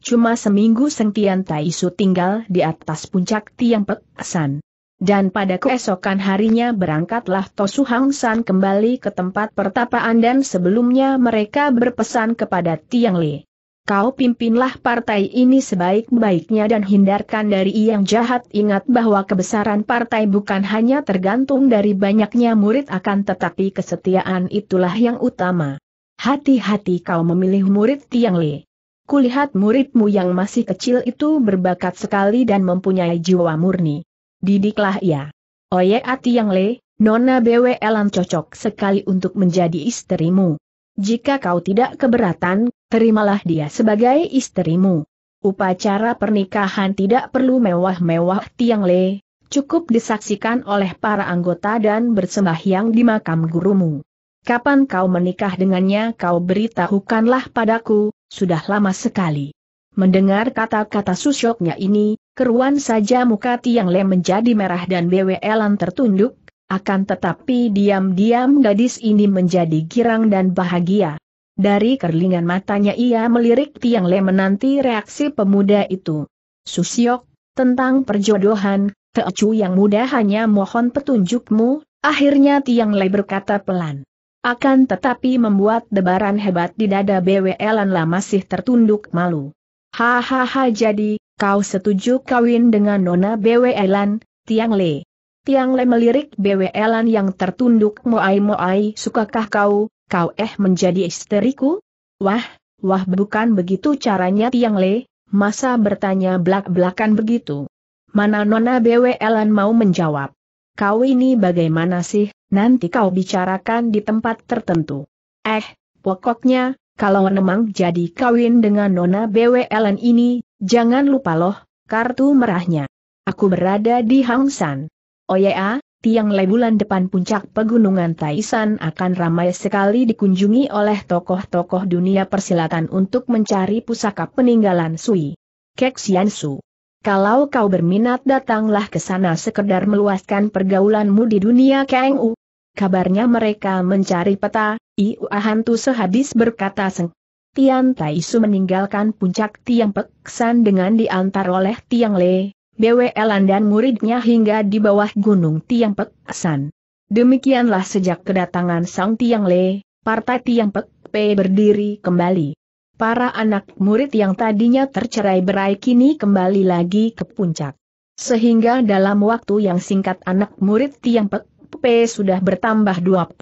Cuma seminggu Seng Tian Tai Su tinggal di atas puncak Tiang Pek San. Dan pada keesokan harinya berangkatlah Tosu Hang San kembali ke tempat pertapaan dan sebelumnya mereka berpesan kepada Tiang Li. Kau pimpinlah partai ini sebaik-baiknya dan hindarkan dari yang jahat. Ingat bahwa kebesaran partai bukan hanya tergantung dari banyaknya murid akan tetapi kesetiaan itulah yang utama. Hati-hati kau memilih murid Tiang Li. Kulihat muridmu yang masih kecil itu berbakat sekali dan mempunyai jiwa murni. Didiklah ia. Oye Ati Yang Le, Nona Elan cocok sekali untuk menjadi istrimu. Jika kau tidak keberatan, terimalah dia sebagai istrimu. Upacara pernikahan tidak perlu mewah-mewah Tiang Le, cukup disaksikan oleh para anggota dan bersembahyang di makam gurumu. Kapan kau menikah dengannya kau beritahukanlah padaku, sudah lama sekali. Mendengar kata-kata susyoknya ini, keruan saja muka Tiang Le menjadi merah dan Elan tertunduk, akan tetapi diam-diam gadis ini menjadi girang dan bahagia. Dari kerlingan matanya ia melirik Tiang Le menanti reaksi pemuda itu. Susyok, tentang perjodohan, Teocu yang muda hanya mohon petunjukmu, akhirnya Tiang Le berkata pelan. Akan tetapi membuat debaran hebat di dada BWLan lah masih tertunduk malu. Hahaha jadi, kau setuju kawin dengan Nona BWLan, Tiang Le. Tiang Le melirik BWLan yang tertunduk moai-moai sukakah kau, kau eh menjadi isteriku? Wah, wah bukan begitu caranya Tiang Le, masa bertanya belak-belakan begitu. Mana Nona BWLan mau menjawab? kau ini bagaimana sih, nanti kau bicarakan di tempat tertentu. Eh, pokoknya, kalau memang jadi kawin dengan Nona BWLN ini, jangan lupa loh, kartu merahnya. Aku berada di Hangsan. Oh ya, tiang le bulan depan puncak pegunungan Taisan akan ramai sekali dikunjungi oleh tokoh-tokoh dunia persilatan untuk mencari pusaka peninggalan Sui. Kek Xiansu. Su. Kalau kau berminat datanglah ke sana sekedar meluaskan pergaulanmu di dunia U. Kabarnya mereka mencari peta, Iu Ahantu sehabis berkata seng. Tian Taisu meninggalkan puncak Tiang Peksan dengan diantar oleh Tiang Le, BWL dan muridnya hingga di bawah gunung Tiang Peksan. Demikianlah sejak kedatangan Sang Tiang Le, partai Tiang Pek P berdiri kembali para anak murid yang tadinya tercerai berai kini kembali lagi ke puncak. Sehingga dalam waktu yang singkat anak murid Tiang Pek Pe sudah bertambah 25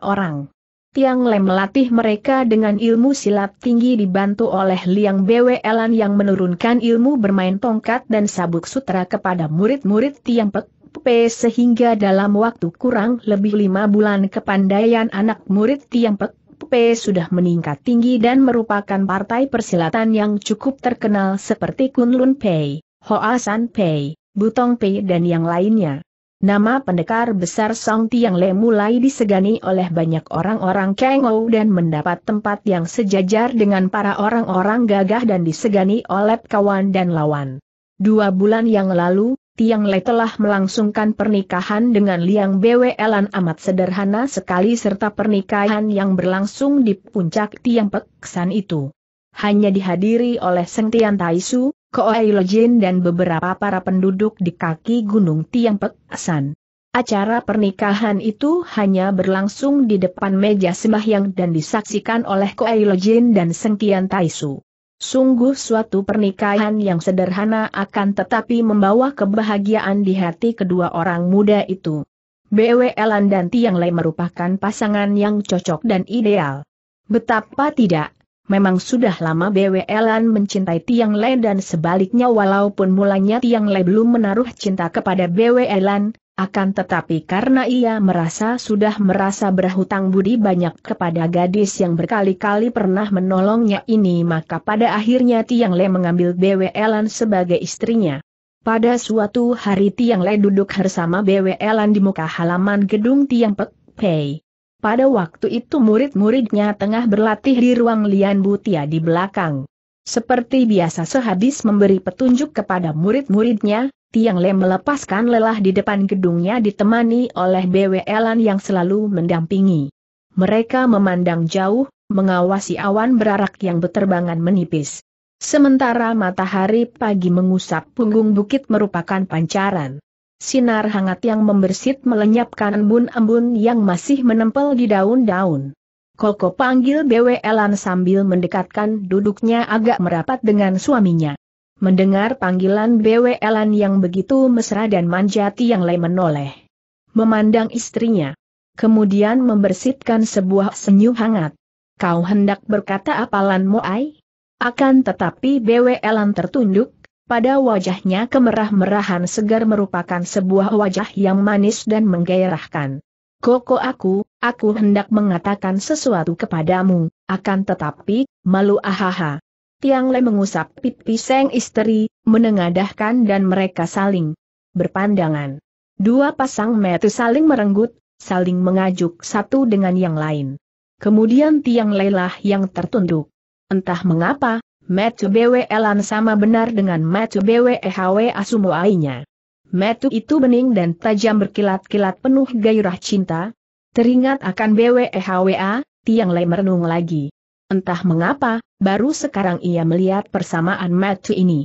orang. Tiang Lem melatih mereka dengan ilmu silat tinggi dibantu oleh Liang Bwe Elan yang menurunkan ilmu bermain tongkat dan sabuk sutra kepada murid-murid Tiang Pe sehingga dalam waktu kurang lebih lima bulan kepandaian anak murid Tiang Pe. P sudah meningkat tinggi dan merupakan partai persilatan yang cukup terkenal seperti Kunlun Pei, Hoa San Pei, Butong Pei dan yang lainnya. Nama pendekar besar Song Tiang Le mulai disegani oleh banyak orang-orang Kengou dan mendapat tempat yang sejajar dengan para orang-orang gagah dan disegani oleh kawan dan lawan. Dua bulan yang lalu, Tiang Le telah melangsungkan pernikahan dengan Liang Bwelan amat sederhana sekali serta pernikahan yang berlangsung di puncak Tiang Peksan itu. Hanya dihadiri oleh Seng Tian Taisu, Koei Lojin dan beberapa para penduduk di kaki gunung Tiang Peksan. Acara pernikahan itu hanya berlangsung di depan meja sembahyang dan disaksikan oleh Koei Lojin dan Seng Tian Taisu. Sungguh suatu pernikahan yang sederhana akan tetapi membawa kebahagiaan di hati kedua orang muda itu. BW Elan dan Tiang Lei merupakan pasangan yang cocok dan ideal. Betapa tidak, memang sudah lama BW Elan mencintai Tiang Lei dan sebaliknya walaupun mulanya Tiang Lei belum menaruh cinta kepada BW Elan. Akan tetapi karena ia merasa sudah merasa berhutang budi banyak kepada gadis yang berkali-kali pernah menolongnya ini maka pada akhirnya Tiang Le mengambil Elan sebagai istrinya. Pada suatu hari Tiang Le duduk bersama Elan di muka halaman gedung Tiang Pek Pei. Pada waktu itu murid-muridnya tengah berlatih di ruang Lian Butia di belakang. Seperti biasa sehabis memberi petunjuk kepada murid-muridnya, Tiang Le melepaskan lelah di depan gedungnya ditemani oleh BWLan yang selalu mendampingi. Mereka memandang jauh, mengawasi awan berarak yang berterbangan menipis. Sementara matahari pagi mengusap punggung bukit merupakan pancaran. Sinar hangat yang membersit melenyapkan embun-embun yang masih menempel di daun-daun. Koko panggil BWLan sambil mendekatkan duduknya agak merapat dengan suaminya. Mendengar panggilan BWLan yang begitu mesra dan manjati yang Lei menoleh. Memandang istrinya. Kemudian membersitkan sebuah senyum hangat. Kau hendak berkata apalan Moai? Akan tetapi BWLan tertunduk, pada wajahnya kemerah-merahan segar merupakan sebuah wajah yang manis dan menggairahkan. Koko aku, aku hendak mengatakan sesuatu kepadamu, akan tetapi, malu ahaha. Tiang Le mengusap pipi Seng Istri, menengadahkan dan mereka saling berpandangan. Dua pasang metu saling merenggut, saling mengajuk satu dengan yang lain. Kemudian Tiang lah yang tertunduk. Entah mengapa, Metu BW Elan sama benar dengan Metu BW EHW Asumuainya. Metu itu bening dan tajam berkilat-kilat penuh gairah cinta. Teringat akan BW EHWA, Tiang Le merenung lagi. Entah mengapa, baru sekarang ia melihat persamaan Matthew ini.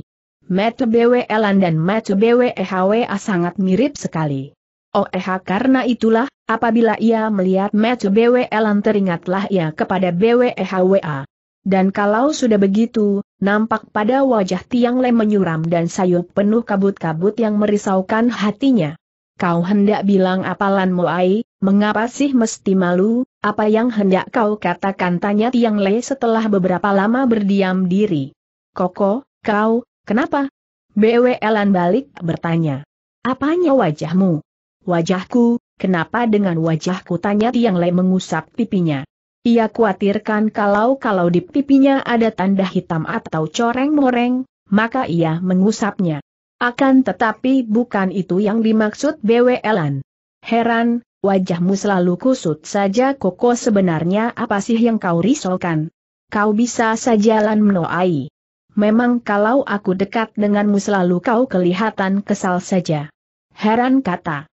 Mata BWLan dan BW BWEHWA sangat mirip sekali. Oh eh, karena itulah, apabila ia melihat mata BWLan teringatlah ia kepada BWEHWA. Dan kalau sudah begitu, nampak pada wajah Tiang Le menyuram dan sayup penuh kabut-kabut yang merisaukan hatinya. Kau hendak bilang apalan Moai, mengapa sih mesti malu, apa yang hendak kau katakan tanya Tiang Lei setelah beberapa lama berdiam diri. Koko, kau, kenapa? Elan balik bertanya. Apanya wajahmu? Wajahku, kenapa dengan wajahku tanya Tiang Lei mengusap pipinya. Ia khawatirkan kalau-kalau di pipinya ada tanda hitam atau coreng-moreng, maka ia mengusapnya. Akan tetapi bukan itu yang dimaksud Elan. Heran, wajahmu selalu kusut saja koko sebenarnya apa sih yang kau risaukan? Kau bisa sajalan menoai. Memang kalau aku dekat denganmu selalu kau kelihatan kesal saja. Heran kata.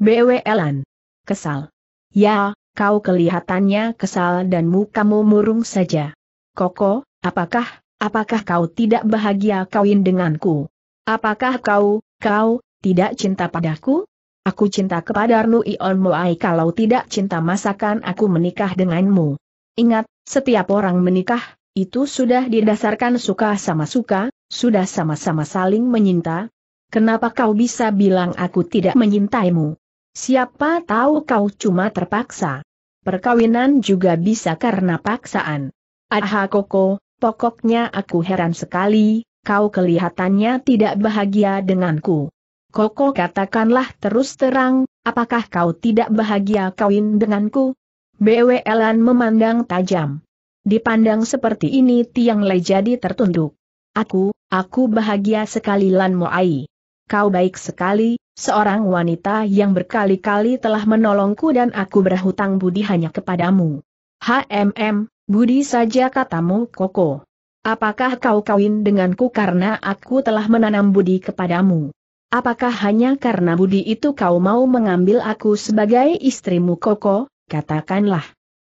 Elan. Kesal. Ya, kau kelihatannya kesal dan mukamu murung saja. Koko, apakah, apakah kau tidak bahagia kawin denganku? Apakah kau, kau, tidak cinta padaku? Aku cinta kepada kepadamu Ion Moai kalau tidak cinta masakan aku menikah denganmu. Ingat, setiap orang menikah, itu sudah didasarkan suka sama suka, sudah sama-sama saling menyinta. Kenapa kau bisa bilang aku tidak menyintaimu? Siapa tahu kau cuma terpaksa. Perkawinan juga bisa karena paksaan. Aha Koko, pokoknya aku heran sekali, kau kelihatannya tidak bahagia denganku. Koko katakanlah terus terang, apakah kau tidak bahagia kawin denganku? BWLan memandang tajam. Dipandang seperti ini Tiang Le jadi tertunduk. Aku, aku bahagia sekali Lan Moai. Kau baik sekali, seorang wanita yang berkali-kali telah menolongku dan aku berhutang budi hanya kepadamu. HMM, budi saja katamu Koko. Apakah kau kawin denganku karena aku telah menanam budi kepadamu? Apakah hanya karena budi itu kau mau mengambil aku sebagai istrimu Koko? Katakanlah.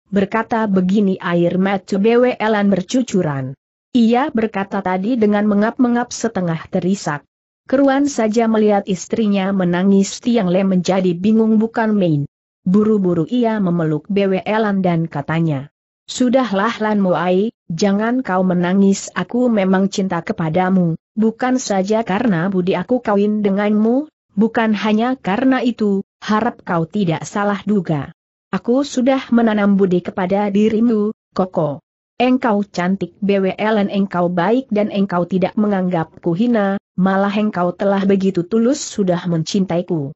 Berkata begini air mata Elan bercucuran. Ia berkata tadi dengan mengap-mengap setengah terisak. Keruan saja melihat istrinya menangis Tiang Le menjadi bingung bukan main. Buru-buru ia memeluk Elan dan katanya. Sudahlah Lan Moai, Jangan kau menangis aku memang cinta kepadamu, bukan saja karena budi aku kawin denganmu, bukan hanya karena itu, harap kau tidak salah duga. Aku sudah menanam budi kepada dirimu, Koko. Engkau cantik BWL dan engkau baik dan engkau tidak menganggapku hina, malah engkau telah begitu tulus sudah mencintaiku.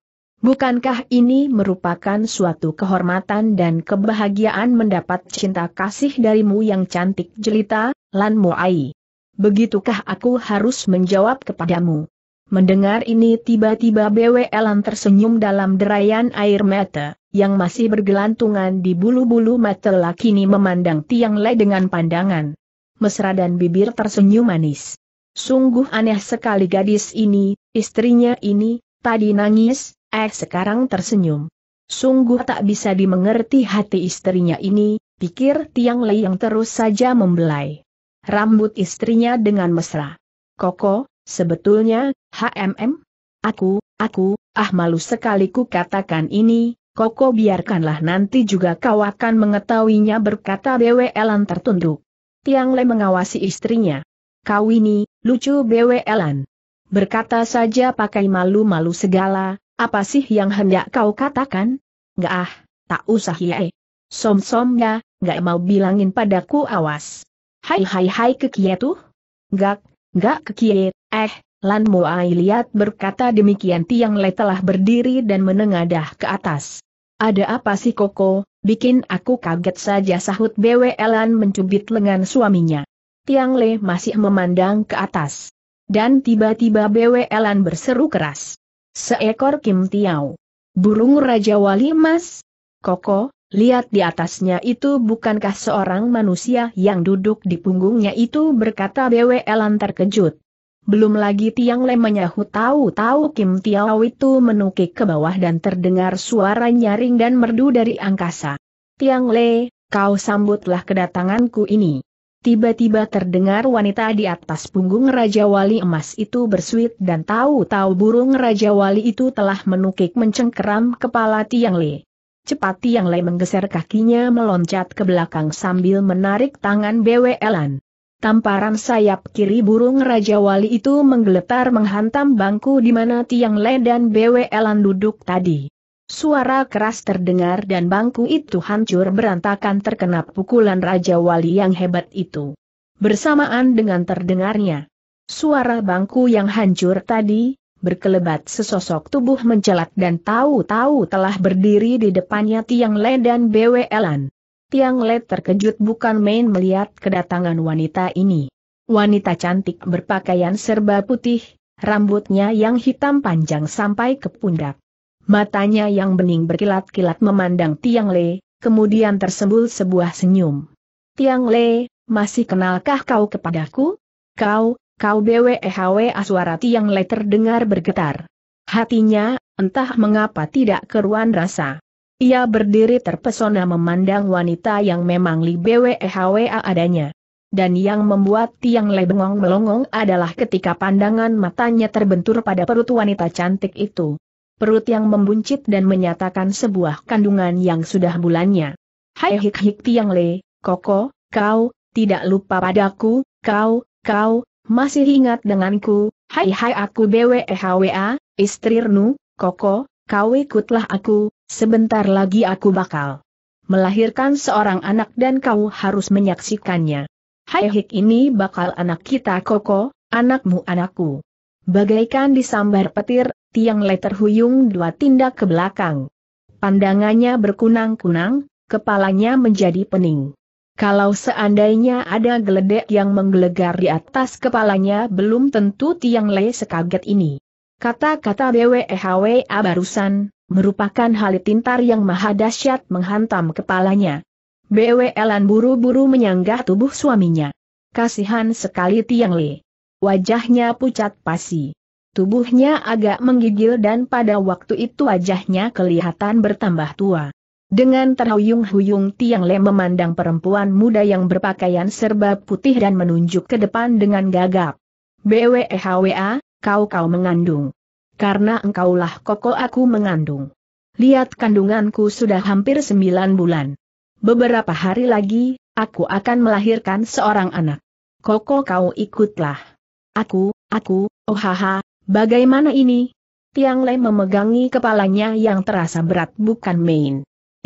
Bukankah ini merupakan suatu kehormatan dan kebahagiaan mendapat cinta kasih darimu yang cantik jelita, Lan Moai? Begitukah aku harus menjawab kepadamu? Mendengar ini tiba-tiba BW Elan tersenyum dalam derayan air mata, yang masih bergelantungan di bulu-bulu mata lakini memandang Tiang Le dengan pandangan. Mesra dan bibir tersenyum manis. Sungguh aneh sekali gadis ini, istrinya ini, tadi nangis, Eh sekarang tersenyum. Sungguh tak bisa dimengerti hati istrinya ini, pikir Tiang Lei yang terus saja membelai. Rambut istrinya dengan mesra. Koko, sebetulnya, HMM? Aku, aku, ah malu sekali ku katakan ini, Koko biarkanlah nanti juga kau akan mengetahuinya berkata BWLan tertunduk. Tiang Lei mengawasi istrinya. Kau ini, lucu BWLan. Berkata saja pakai malu-malu segala, apa sih yang hendak kau katakan? Nggak ah, tak usah ya. Som-somnya, nggak mau bilangin padaku awas. Hai hai hai tuh? Nggak, nggak kekie, eh, Lan Moai lihat berkata demikian tiang le telah berdiri dan menengadah ke atas. Ada apa sih Koko, bikin aku kaget saja sahut BW Lan mencubit lengan suaminya. Tiang le masih memandang ke atas. Dan tiba-tiba BW Lan berseru keras. Seekor Kim Tiao. Burung Raja Wali Mas? Koko, lihat di atasnya itu bukankah seorang manusia yang duduk di punggungnya itu berkata Elan terkejut. Belum lagi tiang le menyahut tahu-tahu Kim Tiao itu menukik ke bawah dan terdengar suara nyaring dan merdu dari angkasa. Tiang le, kau sambutlah kedatanganku ini. Tiba-tiba terdengar wanita di atas punggung Raja Wali emas itu bersuit dan tahu-tahu burung Raja Wali itu telah menukik mencengkeram kepala Tiang Le. Cepat Tiang Le menggeser kakinya meloncat ke belakang sambil menarik tangan Elan. Tamparan sayap kiri burung Raja Wali itu menggeletar menghantam bangku di mana Tiang Le dan Elan duduk tadi. Suara keras terdengar dan bangku itu hancur berantakan terkena pukulan Raja Wali yang hebat itu. Bersamaan dengan terdengarnya suara bangku yang hancur tadi, berkelebat sesosok tubuh mencelat dan tahu-tahu telah berdiri di depannya Tiang Le dan BWLan. Tiang Le terkejut bukan main melihat kedatangan wanita ini. Wanita cantik berpakaian serba putih, rambutnya yang hitam panjang sampai ke pundak Matanya yang bening berkilat-kilat memandang Tiang Le, kemudian tersembul sebuah senyum. Tiang Le, masih kenalkah kau kepadaku? Kau, kau BWEHW e suara Tiang Le terdengar bergetar. Hatinya, entah mengapa tidak keruan rasa. Ia berdiri terpesona memandang wanita yang memang Li BWEHW e adanya. Dan yang membuat Tiang Le bengong melongong adalah ketika pandangan matanya terbentur pada perut wanita cantik itu perut yang membuncit dan menyatakan sebuah kandungan yang sudah bulannya. Hai hik hik tiang le, koko, kau, tidak lupa padaku, kau, kau, masih ingat denganku, hai hai aku BWEHWA, istri renu, koko, kau ikutlah aku, sebentar lagi aku bakal melahirkan seorang anak dan kau harus menyaksikannya. Hai hik ini bakal anak kita koko, anakmu anakku. Bagaikan disambar petir, Tiang Le terhuyung dua tindak ke belakang. Pandangannya berkunang-kunang, kepalanya menjadi pening. Kalau seandainya ada geledek yang menggelegar di atas kepalanya belum tentu Tiang Le sekaget ini. Kata-kata BWEHWA barusan, merupakan halitintar yang maha dahsyat menghantam kepalanya. Bwe BWLan buru-buru menyanggah tubuh suaminya. Kasihan sekali Tiang Le. Wajahnya pucat pasi. Tubuhnya agak menggigil dan pada waktu itu wajahnya kelihatan bertambah tua. Dengan terhuyung-huyung Tiang Le memandang perempuan muda yang berpakaian serba putih dan menunjuk ke depan dengan gagap. BWEHWA, kau-kau mengandung. Karena engkaulah koko aku mengandung. Lihat kandunganku sudah hampir sembilan bulan. Beberapa hari lagi, aku akan melahirkan seorang anak. Koko kau ikutlah. Aku, aku, oh haha, bagaimana ini? Tiang Lei memegangi kepalanya yang terasa berat bukan main.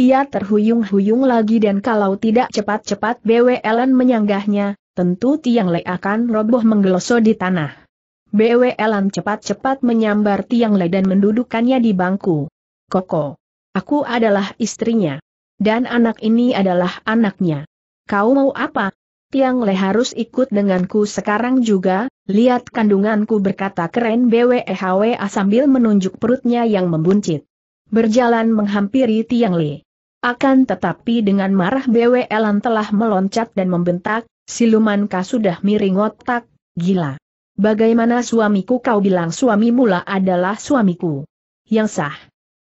Ia terhuyung-huyung lagi dan kalau tidak cepat-cepat BWLN menyanggahnya, tentu Tiang Lei akan roboh menggeloso di tanah. BWLN cepat-cepat menyambar Tiang Lei dan mendudukkannya di bangku. Koko. Aku adalah istrinya. Dan anak ini adalah anaknya. Kau mau apa? Tiang Le harus ikut denganku sekarang juga, lihat kandunganku berkata keren BWEHWA sambil menunjuk perutnya yang membuncit. Berjalan menghampiri Tiang Le. Akan tetapi dengan marah Elan telah meloncat dan membentak, siluman kau sudah miring otak, gila. Bagaimana suamiku kau bilang suami mula adalah suamiku. Yang sah.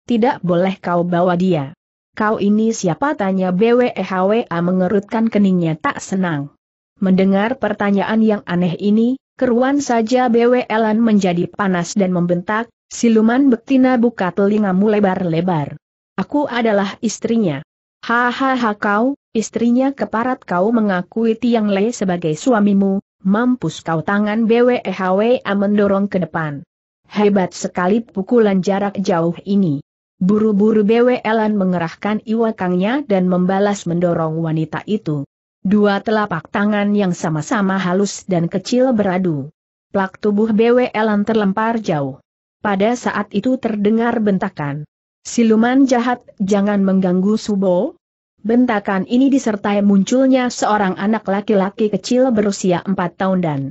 Tidak boleh kau bawa dia. Kau ini siapa tanya BWEHWA mengerutkan keningnya tak senang. Mendengar pertanyaan yang aneh ini, keruan saja BWLan menjadi panas dan membentak, siluman betina buka telingamu lebar-lebar. Aku adalah istrinya. Hahaha kau, istrinya keparat kau mengakui Tiang Le sebagai suamimu, mampus kau tangan BWEHWA mendorong ke depan. Hebat sekali pukulan jarak jauh ini. Buru-buru BWLan mengerahkan iwakangnya dan membalas mendorong wanita itu. Dua telapak tangan yang sama-sama halus dan kecil beradu. Plak tubuh BWLan terlempar jauh. Pada saat itu terdengar bentakan. Siluman jahat, jangan mengganggu Subo. Bentakan ini disertai munculnya seorang anak laki-laki kecil berusia 4 tahun dan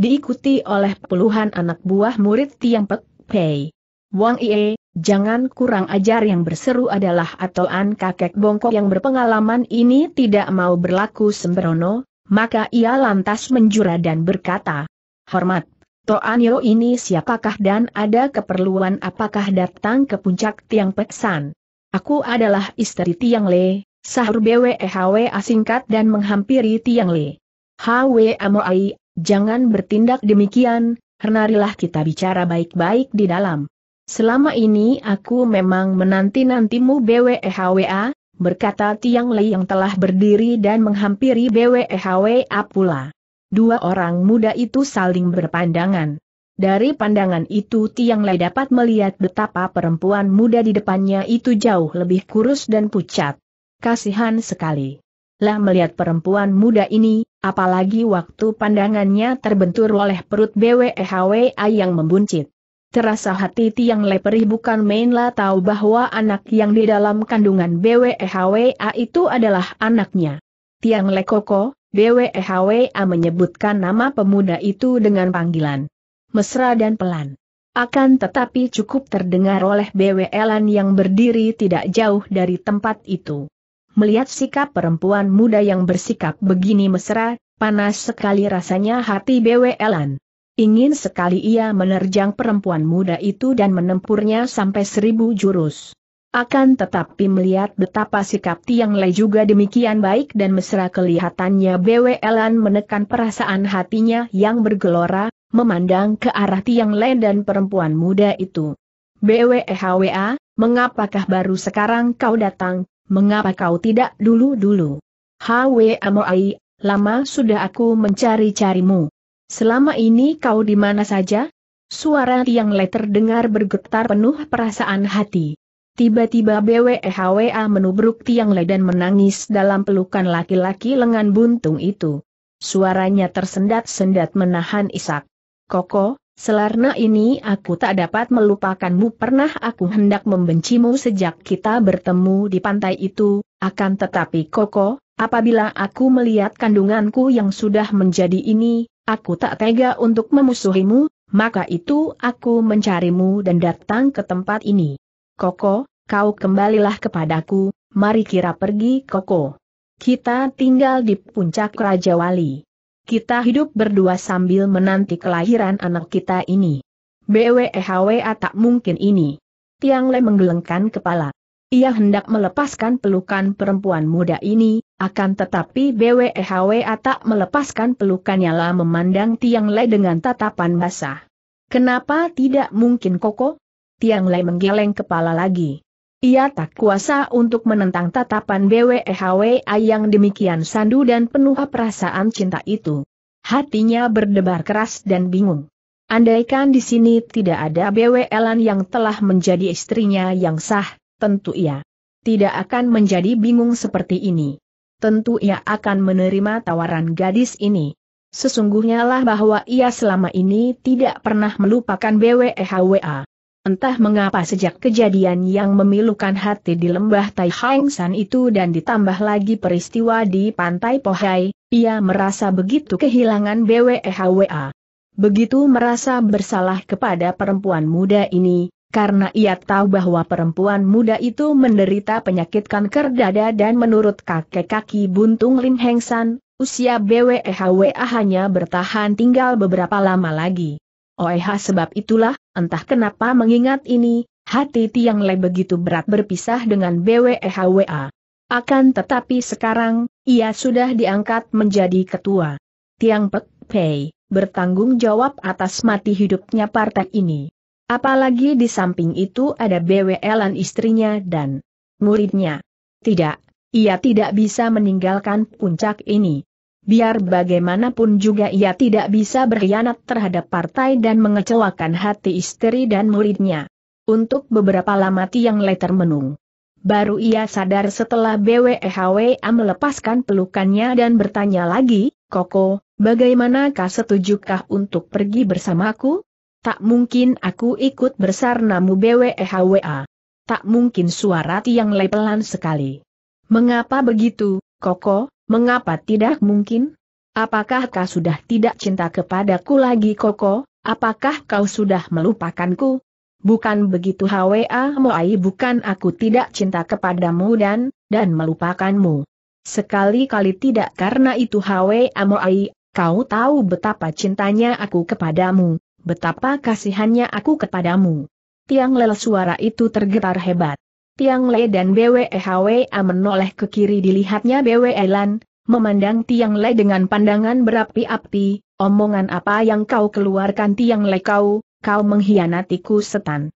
diikuti oleh puluhan anak buah murid Tiang Pek Pei. Wang Ie, Jangan kurang ajar yang berseru adalah atauan kakek bongkok yang berpengalaman ini tidak mau berlaku sembrono, maka ia lantas menjura dan berkata, Hormat, Toanyo ini siapakah dan ada keperluan apakah datang ke puncak tiang peksan? Aku adalah istri tiang le, sahur BWEHW asingkat dan menghampiri tiang le. HW Amoai, jangan bertindak demikian, Hernarilah kita bicara baik-baik di dalam. Selama ini aku memang menanti-nantimu BWEHWA, berkata Tiang Lei yang telah berdiri dan menghampiri BWEHWA pula. Dua orang muda itu saling berpandangan. Dari pandangan itu Tiang Lei dapat melihat betapa perempuan muda di depannya itu jauh lebih kurus dan pucat. Kasihan sekali. Lah melihat perempuan muda ini, apalagi waktu pandangannya terbentur oleh perut BWEHWA yang membuncit terasa hati Tiang Leperi bukan mainlah tahu bahwa anak yang di dalam kandungan BWEHWA itu adalah anaknya. Tiang Lekoko, BWEHWA menyebutkan nama pemuda itu dengan panggilan mesra dan pelan. Akan tetapi cukup terdengar oleh BWLan e yang berdiri tidak jauh dari tempat itu. Melihat sikap perempuan muda yang bersikap begini mesra, panas sekali rasanya hati BWLan. E Ingin sekali ia menerjang perempuan muda itu dan menempurnya sampai seribu jurus. Akan tetapi melihat betapa sikap Tiang Le juga demikian baik dan mesra kelihatannya BWLan menekan perasaan hatinya yang bergelora, memandang ke arah Tiang Le dan perempuan muda itu. Hwa, mengapakah baru sekarang kau datang, mengapa kau tidak dulu-dulu? Hwa Moai, lama sudah aku mencari-carimu. Selama ini kau di mana saja? Suara tiang le terdengar bergetar penuh perasaan hati. Tiba-tiba BWEHWA menubruk tiang le dan menangis dalam pelukan laki-laki lengan buntung itu. Suaranya tersendat-sendat menahan isak. Koko, Selarna ini aku tak dapat melupakanmu pernah aku hendak membencimu sejak kita bertemu di pantai itu, akan tetapi Koko, apabila aku melihat kandunganku yang sudah menjadi ini, Aku tak tega untuk memusuhimu, maka itu aku mencarimu dan datang ke tempat ini. Koko, kau kembalilah kepadaku, mari kira pergi Koko. Kita tinggal di puncak Raja Wali. Kita hidup berdua sambil menanti kelahiran anak kita ini. BWEHWA tak mungkin ini. Tiang Le menggelengkan kepala. Ia hendak melepaskan pelukan perempuan muda ini, akan tetapi BWHW e tak melepaskan pelukannya lah memandang Tiang Lei dengan tatapan basah. Kenapa tidak mungkin Koko? Tiang Lei menggeleng kepala lagi. Ia tak kuasa untuk menentang tatapan BWHW e yang demikian sandu dan penuh perasaan cinta itu. Hatinya berdebar keras dan bingung. Andaikan di sini tidak ada BW Elan yang telah menjadi istrinya yang sah, tentu ia tidak akan menjadi bingung seperti ini. Tentu ia akan menerima tawaran gadis ini. Sesungguhnya lah bahwa ia selama ini tidak pernah melupakan BWEHWA. Entah mengapa sejak kejadian yang memilukan hati di lembah Tai Hang San itu dan ditambah lagi peristiwa di pantai Pohai, ia merasa begitu kehilangan BWEHWA. Begitu merasa bersalah kepada perempuan muda ini, karena ia tahu bahwa perempuan muda itu menderita penyakit kanker dada dan menurut kakek kaki buntung Lin Heng San, usia BWEHWA hanya bertahan tinggal beberapa lama lagi. OEH sebab itulah, entah kenapa mengingat ini, hati Tiang Le begitu berat berpisah dengan BWEHWA. Akan tetapi sekarang, ia sudah diangkat menjadi ketua. Tiang Pek Pei, bertanggung jawab atas mati hidupnya partai ini. Apalagi di samping itu ada bwl dan istrinya dan muridnya. Tidak, ia tidak bisa meninggalkan puncak ini. Biar bagaimanapun juga ia tidak bisa berkhianat terhadap partai dan mengecewakan hati istri dan muridnya. Untuk beberapa lama Tiang Leter menung. Baru ia sadar setelah BWEHWA melepaskan pelukannya dan bertanya lagi, Koko, bagaimanakah setujukah untuk pergi bersamaku? Tak mungkin aku ikut namu BWEHWA. Tak mungkin suara tiang lepelan sekali. Mengapa begitu, Koko, mengapa tidak mungkin? Apakah kau sudah tidak cinta kepadaku lagi Koko? Apakah kau sudah melupakanku? Bukan begitu HWA Moai bukan aku tidak cinta kepadamu dan, dan melupakanmu. Sekali-kali tidak karena itu HWA Moai, kau tahu betapa cintanya aku kepadamu, betapa kasihannya aku kepadamu. Tiang Le suara itu tergetar hebat. Tiang Le dan BWEHWA menoleh ke kiri dilihatnya BWE Elan, memandang Tiang Le dengan pandangan berapi-api, omongan apa yang kau keluarkan Tiang Le kau, kau mengkhianatiku setan.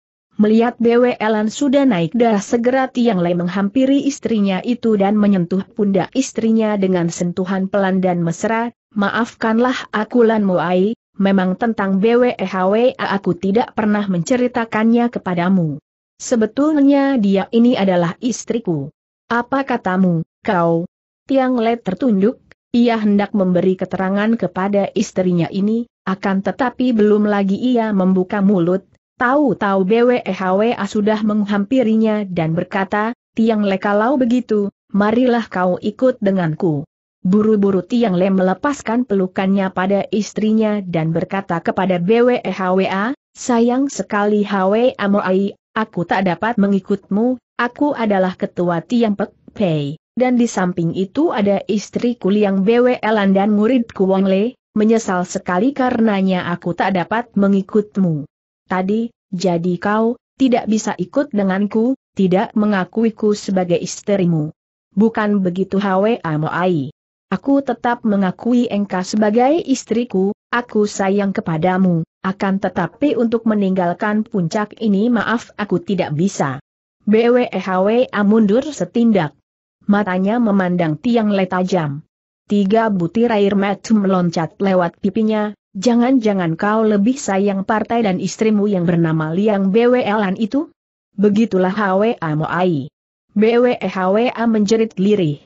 Melihat BWE Elan sudah naik darah segera Tiang Le menghampiri istrinya itu dan menyentuh pundak istrinya dengan sentuhan pelan dan mesra, maafkanlah aku Lan Muai, memang tentang BWEHWA aku tidak pernah menceritakannya kepadamu. Sebetulnya dia ini adalah istriku. Apa katamu, kau? Tiang Let tertunduk, ia hendak memberi keterangan kepada istrinya ini, akan tetapi belum lagi ia membuka mulut, tahu-tahu BWEHWA sudah menghampirinya dan berkata, Tiang Le kalau begitu, marilah kau ikut denganku. Buru-buru Tiang Le melepaskan pelukannya pada istrinya dan berkata kepada BWEHWA, sayang sekali Hwe Amoai, aku tak dapat mengikutmu, aku adalah ketua Tiang Pek Pei, dan di samping itu ada istriku Liang BWLan e dan muridku Wong Le, menyesal sekali karenanya aku tak dapat mengikutmu. Tadi, jadi kau, tidak bisa ikut denganku, tidak mengakuiku sebagai istrimu. Bukan begitu Hwe Amoai. Aku tetap mengakui engkau sebagai istriku, aku sayang kepadamu, akan tetapi untuk meninggalkan puncak ini maaf aku tidak bisa. BWEHWA mundur setindak. Matanya memandang tiang le tajam. Tiga butir air mata meloncat lewat pipinya, jangan-jangan kau lebih sayang partai dan istrimu yang bernama Liang BWLan itu? Begitulah HWA Moai. BWEHWA menjerit lirih.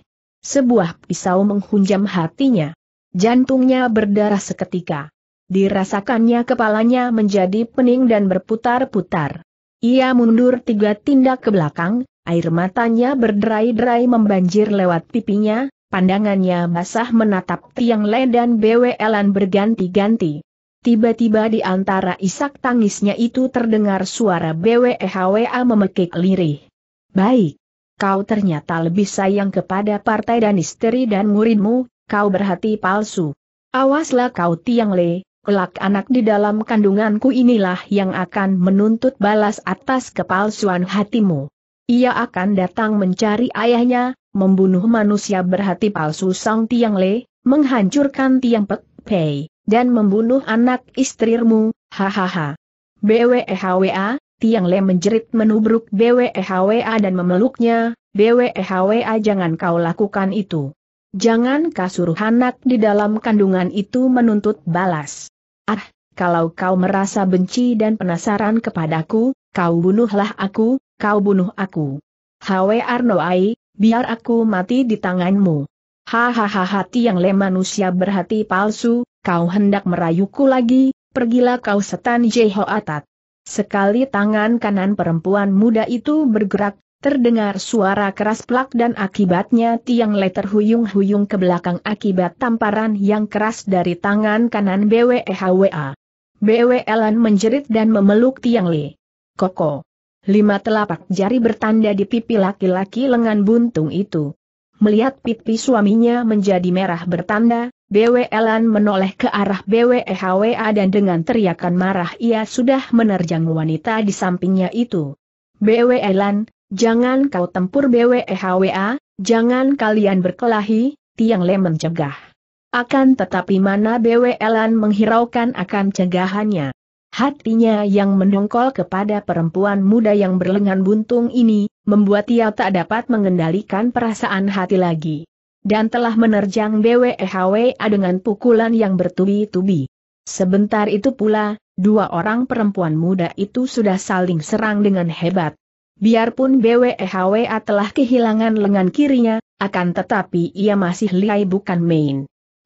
Sebuah pisau menghunjam hatinya. Jantungnya berdarah seketika. Dirasakannya kepalanya menjadi pening dan berputar-putar. Ia mundur tiga tindak ke belakang, air matanya berderai-derai membanjir lewat pipinya, pandangannya basah menatap tiang le dan BWLan berganti-ganti. Tiba-tiba di antara isak tangisnya itu terdengar suara BWEHWA memekik lirih. Baik kau ternyata lebih sayang kepada partai dan istri dan muridmu, kau berhati palsu. Awaslah kau Tiang Le, kelak anak di dalam kandunganku inilah yang akan menuntut balas atas kepalsuan hatimu. Ia akan datang mencari ayahnya, membunuh manusia berhati palsu Sang Tiang Le, menghancurkan Tiang Pek Pei, dan membunuh anak istrimu, hahaha. BWEHWA, Tiang Le menjerit menubruk BWEHWA dan memeluknya, BWEHWA jangan kau lakukan itu. Jangan kasuruh anak di dalam kandungan itu menuntut balas. Ah, kalau kau merasa benci dan penasaran kepadaku, kau bunuhlah aku, kau bunuh aku. Hwe Arnoai, biar aku mati di tanganmu. Hahaha Tiang le manusia berhati palsu, kau hendak merayuku lagi, pergilah kau setan Jehoatat. Sekali tangan kanan perempuan muda itu bergerak, terdengar suara keras plak dan akibatnya tiang le terhuyung-huyung ke belakang akibat tamparan yang keras dari tangan kanan BWEHWA. BWLan e menjerit dan memeluk tiang le. Koko. Lima telapak jari bertanda di pipi laki-laki lengan buntung itu. Melihat pipi suaminya menjadi merah bertanda, BWLan menoleh ke arah BWEHWA dan dengan teriakan marah ia sudah menerjang wanita di sampingnya itu. BWLan, jangan kau tempur BWEHWA, jangan kalian berkelahi, Tiang Le mencegah. Akan tetapi mana BWLan menghiraukan akan cegahannya. Hatinya yang mendongkol kepada perempuan muda yang berlengan buntung ini, membuat ia tak dapat mengendalikan perasaan hati lagi. Dan telah menerjang BWEHWA dengan pukulan yang bertubi-tubi. Sebentar itu pula, dua orang perempuan muda itu sudah saling serang dengan hebat. Biarpun BWEHWA telah kehilangan lengan kirinya, akan tetapi ia masih lihai bukan main.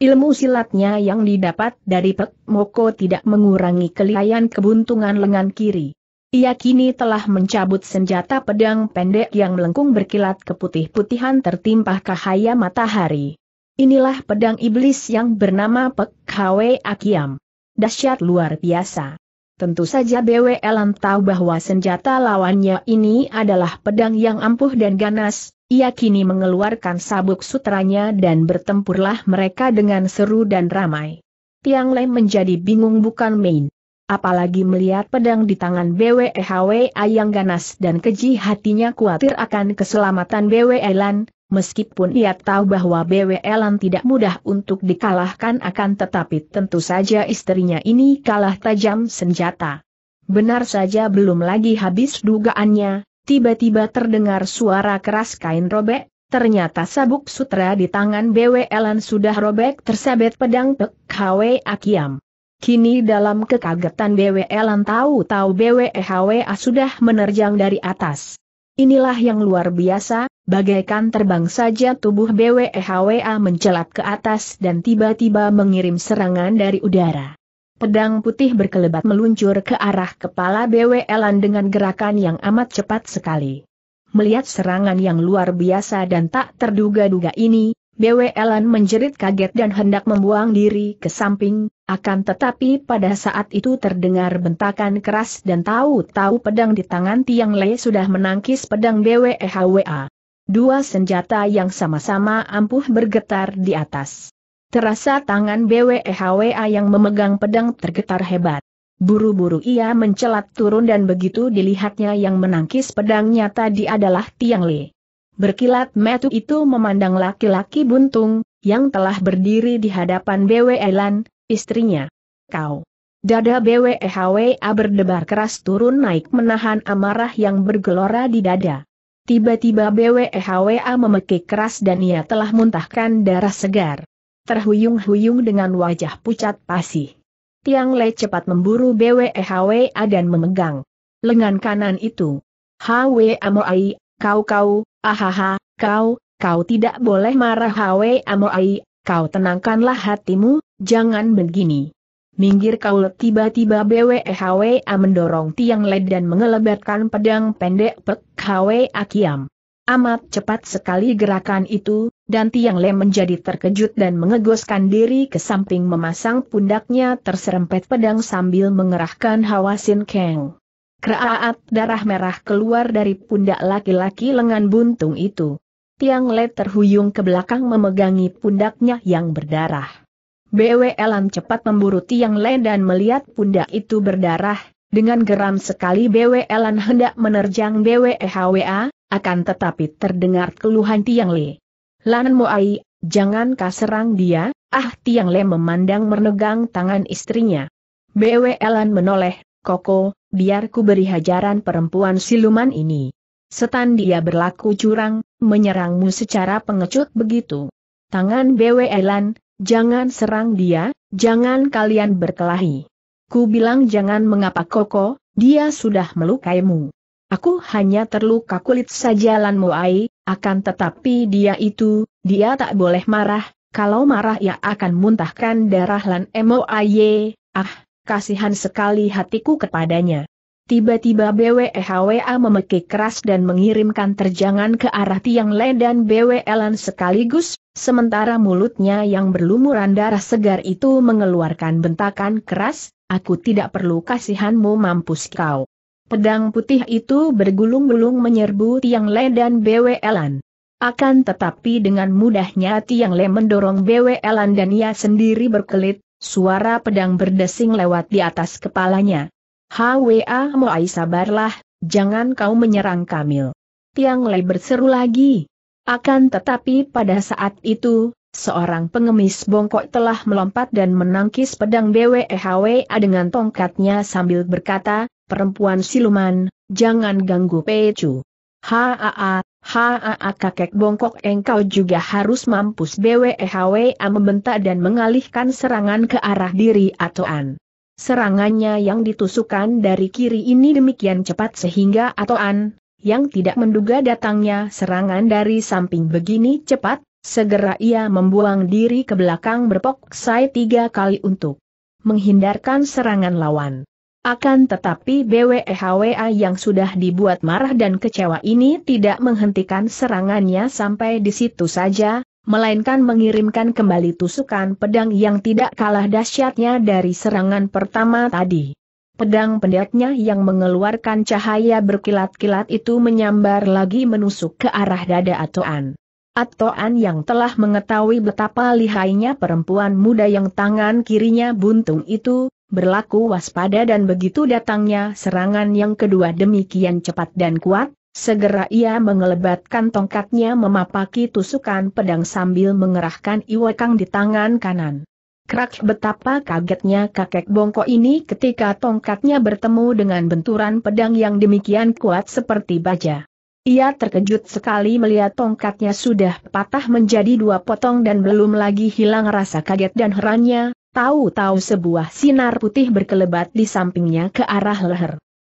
Ilmu silatnya yang didapat dari Pek Moko tidak mengurangi kelihayan kebuntungan lengan kiri. Ia kini telah mencabut senjata pedang pendek yang melengkung berkilat keputih-putihan tertimpa cahaya matahari. Inilah pedang iblis yang bernama Pek Hwe Akiam. Dahsyat luar biasa. Tentu saja BWLM tahu bahwa senjata lawannya ini adalah pedang yang ampuh dan ganas, ia kini mengeluarkan sabuk sutranya dan bertempurlah mereka dengan seru dan ramai. Tiang Lei menjadi bingung bukan main. Apalagi melihat pedang di tangan BWEHW yang ganas dan keji hatinya khawatir akan keselamatan Elan. Meskipun ia tahu bahwa BWLan tidak mudah untuk dikalahkan akan tetapi tentu saja istrinya ini kalah tajam senjata. Benar saja belum lagi habis dugaannya, tiba-tiba terdengar suara keras kain robek, ternyata sabuk sutra di tangan BWLan sudah robek tersabet pedang PKW Akiam. Kini dalam kekagetan BWLan tahu-tahu BWHWA sudah menerjang dari atas. Inilah yang luar biasa, Bagaikan terbang saja tubuh BWEHWA mencelat ke atas dan tiba-tiba mengirim serangan dari udara. Pedang putih berkelebat meluncur ke arah kepala BWLan dengan gerakan yang amat cepat sekali. Melihat serangan yang luar biasa dan tak terduga-duga ini, BWLan menjerit kaget dan hendak membuang diri ke samping, akan tetapi pada saat itu terdengar bentakan keras dan tahu-tahu pedang di tangan Tiang Le sudah menangkis pedang BWEHWA. Dua senjata yang sama-sama ampuh bergetar di atas. Terasa tangan BWEHWA yang memegang pedang tergetar hebat. Buru-buru ia mencelat turun dan begitu dilihatnya yang menangkis pedangnya tadi adalah Tiang Le. Berkilat metu itu memandang laki-laki buntung, yang telah berdiri di hadapan BW Elan, istrinya. Kau. Dada BWEHWA berdebar keras turun naik menahan amarah yang bergelora di dada. Tiba-tiba BWEHWA memekik keras dan ia telah muntahkan darah segar. Terhuyung-huyung dengan wajah pucat pasi. Tiang Le cepat memburu BWEHWA dan memegang lengan kanan itu. HWA Moai, kau-kau, ahaha, kau, kau tidak boleh marah HWA Moai, kau tenangkanlah hatimu, jangan begini. Minggir kau tiba-tiba BWHWA mendorong tiang led dan mengelebatkan pedang pendek pek HWA kiam. Amat cepat sekali gerakan itu, dan tiang led menjadi terkejut dan mengegoskan diri ke samping memasang pundaknya terserempet pedang sambil mengerahkan hawa sin keng. Keraat darah merah keluar dari pundak laki-laki lengan buntung itu. Tiang led terhuyung ke belakang memegangi pundaknya yang berdarah. BW Elan cepat memburu Tiang Len dan melihat pundak itu berdarah, dengan geram sekali BW Elan hendak menerjang BW EHWA, akan tetapi terdengar keluhan Tiang Le. Lan Moai, jangan kaserang dia, ah Tiang Le memandang menegang tangan istrinya. BW Elan menoleh, Koko, biar ku beri hajaran perempuan siluman ini. Setan dia berlaku curang, menyerangmu secara pengecut begitu. Tangan BW Elan, Jangan serang dia, jangan kalian berkelahi. Ku bilang jangan mengapa Koko, dia sudah melukaimu. Aku hanya terluka kulit saja Lan muai, akan tetapi dia itu, dia tak boleh marah, kalau marah ya akan muntahkan darah Lan Moai, ah, kasihan sekali hatiku kepadanya. Tiba-tiba BWEHWA memekik keras dan mengirimkan terjangan ke arah tiang le dan BWLan e sekaligus Sementara mulutnya yang berlumuran darah segar itu mengeluarkan bentakan keras, aku tidak perlu kasihanmu mampus kau. Pedang putih itu bergulung-gulung menyerbu Tiang Le dan Elan. Akan tetapi dengan mudahnya Tiang Le mendorong Elan dan ia sendiri berkelit, suara pedang berdesing lewat di atas kepalanya. HWA Moai sabarlah, jangan kau menyerang Kamil. Tiang Le berseru lagi, akan tetapi pada saat itu, seorang pengemis bongkok telah melompat dan menangkis pedang BWEHWA dengan tongkatnya sambil berkata, perempuan siluman, jangan ganggu Pecu. Haa, haa kakek bongkok engkau juga harus mampus BWEHWA membentak dan mengalihkan serangan ke arah diri Atoan. Serangannya yang ditusukan dari kiri ini demikian cepat sehingga Atoan, yang tidak menduga datangnya serangan dari samping begini cepat, segera ia membuang diri ke belakang berpoksai tiga kali untuk menghindarkan serangan lawan. Akan tetapi BWEHWA yang sudah dibuat marah dan kecewa ini tidak menghentikan serangannya sampai di situ saja, melainkan mengirimkan kembali tusukan pedang yang tidak kalah dahsyatnya dari serangan pertama tadi. Pedang pendeknya yang mengeluarkan cahaya berkilat-kilat itu menyambar lagi menusuk ke arah dada Atoan. Atoan yang telah mengetahui betapa lihainya perempuan muda yang tangan kirinya buntung itu, berlaku waspada dan begitu datangnya serangan yang kedua demikian cepat dan kuat, segera ia mengelebatkan tongkatnya memapaki tusukan pedang sambil mengerahkan iwakang di tangan kanan. Krak betapa kagetnya kakek bongkok ini ketika tongkatnya bertemu dengan benturan pedang yang demikian kuat seperti baja. Ia terkejut sekali melihat tongkatnya sudah patah menjadi dua potong dan belum lagi hilang rasa kaget dan herannya, tahu-tahu sebuah sinar putih berkelebat di sampingnya ke arah leher.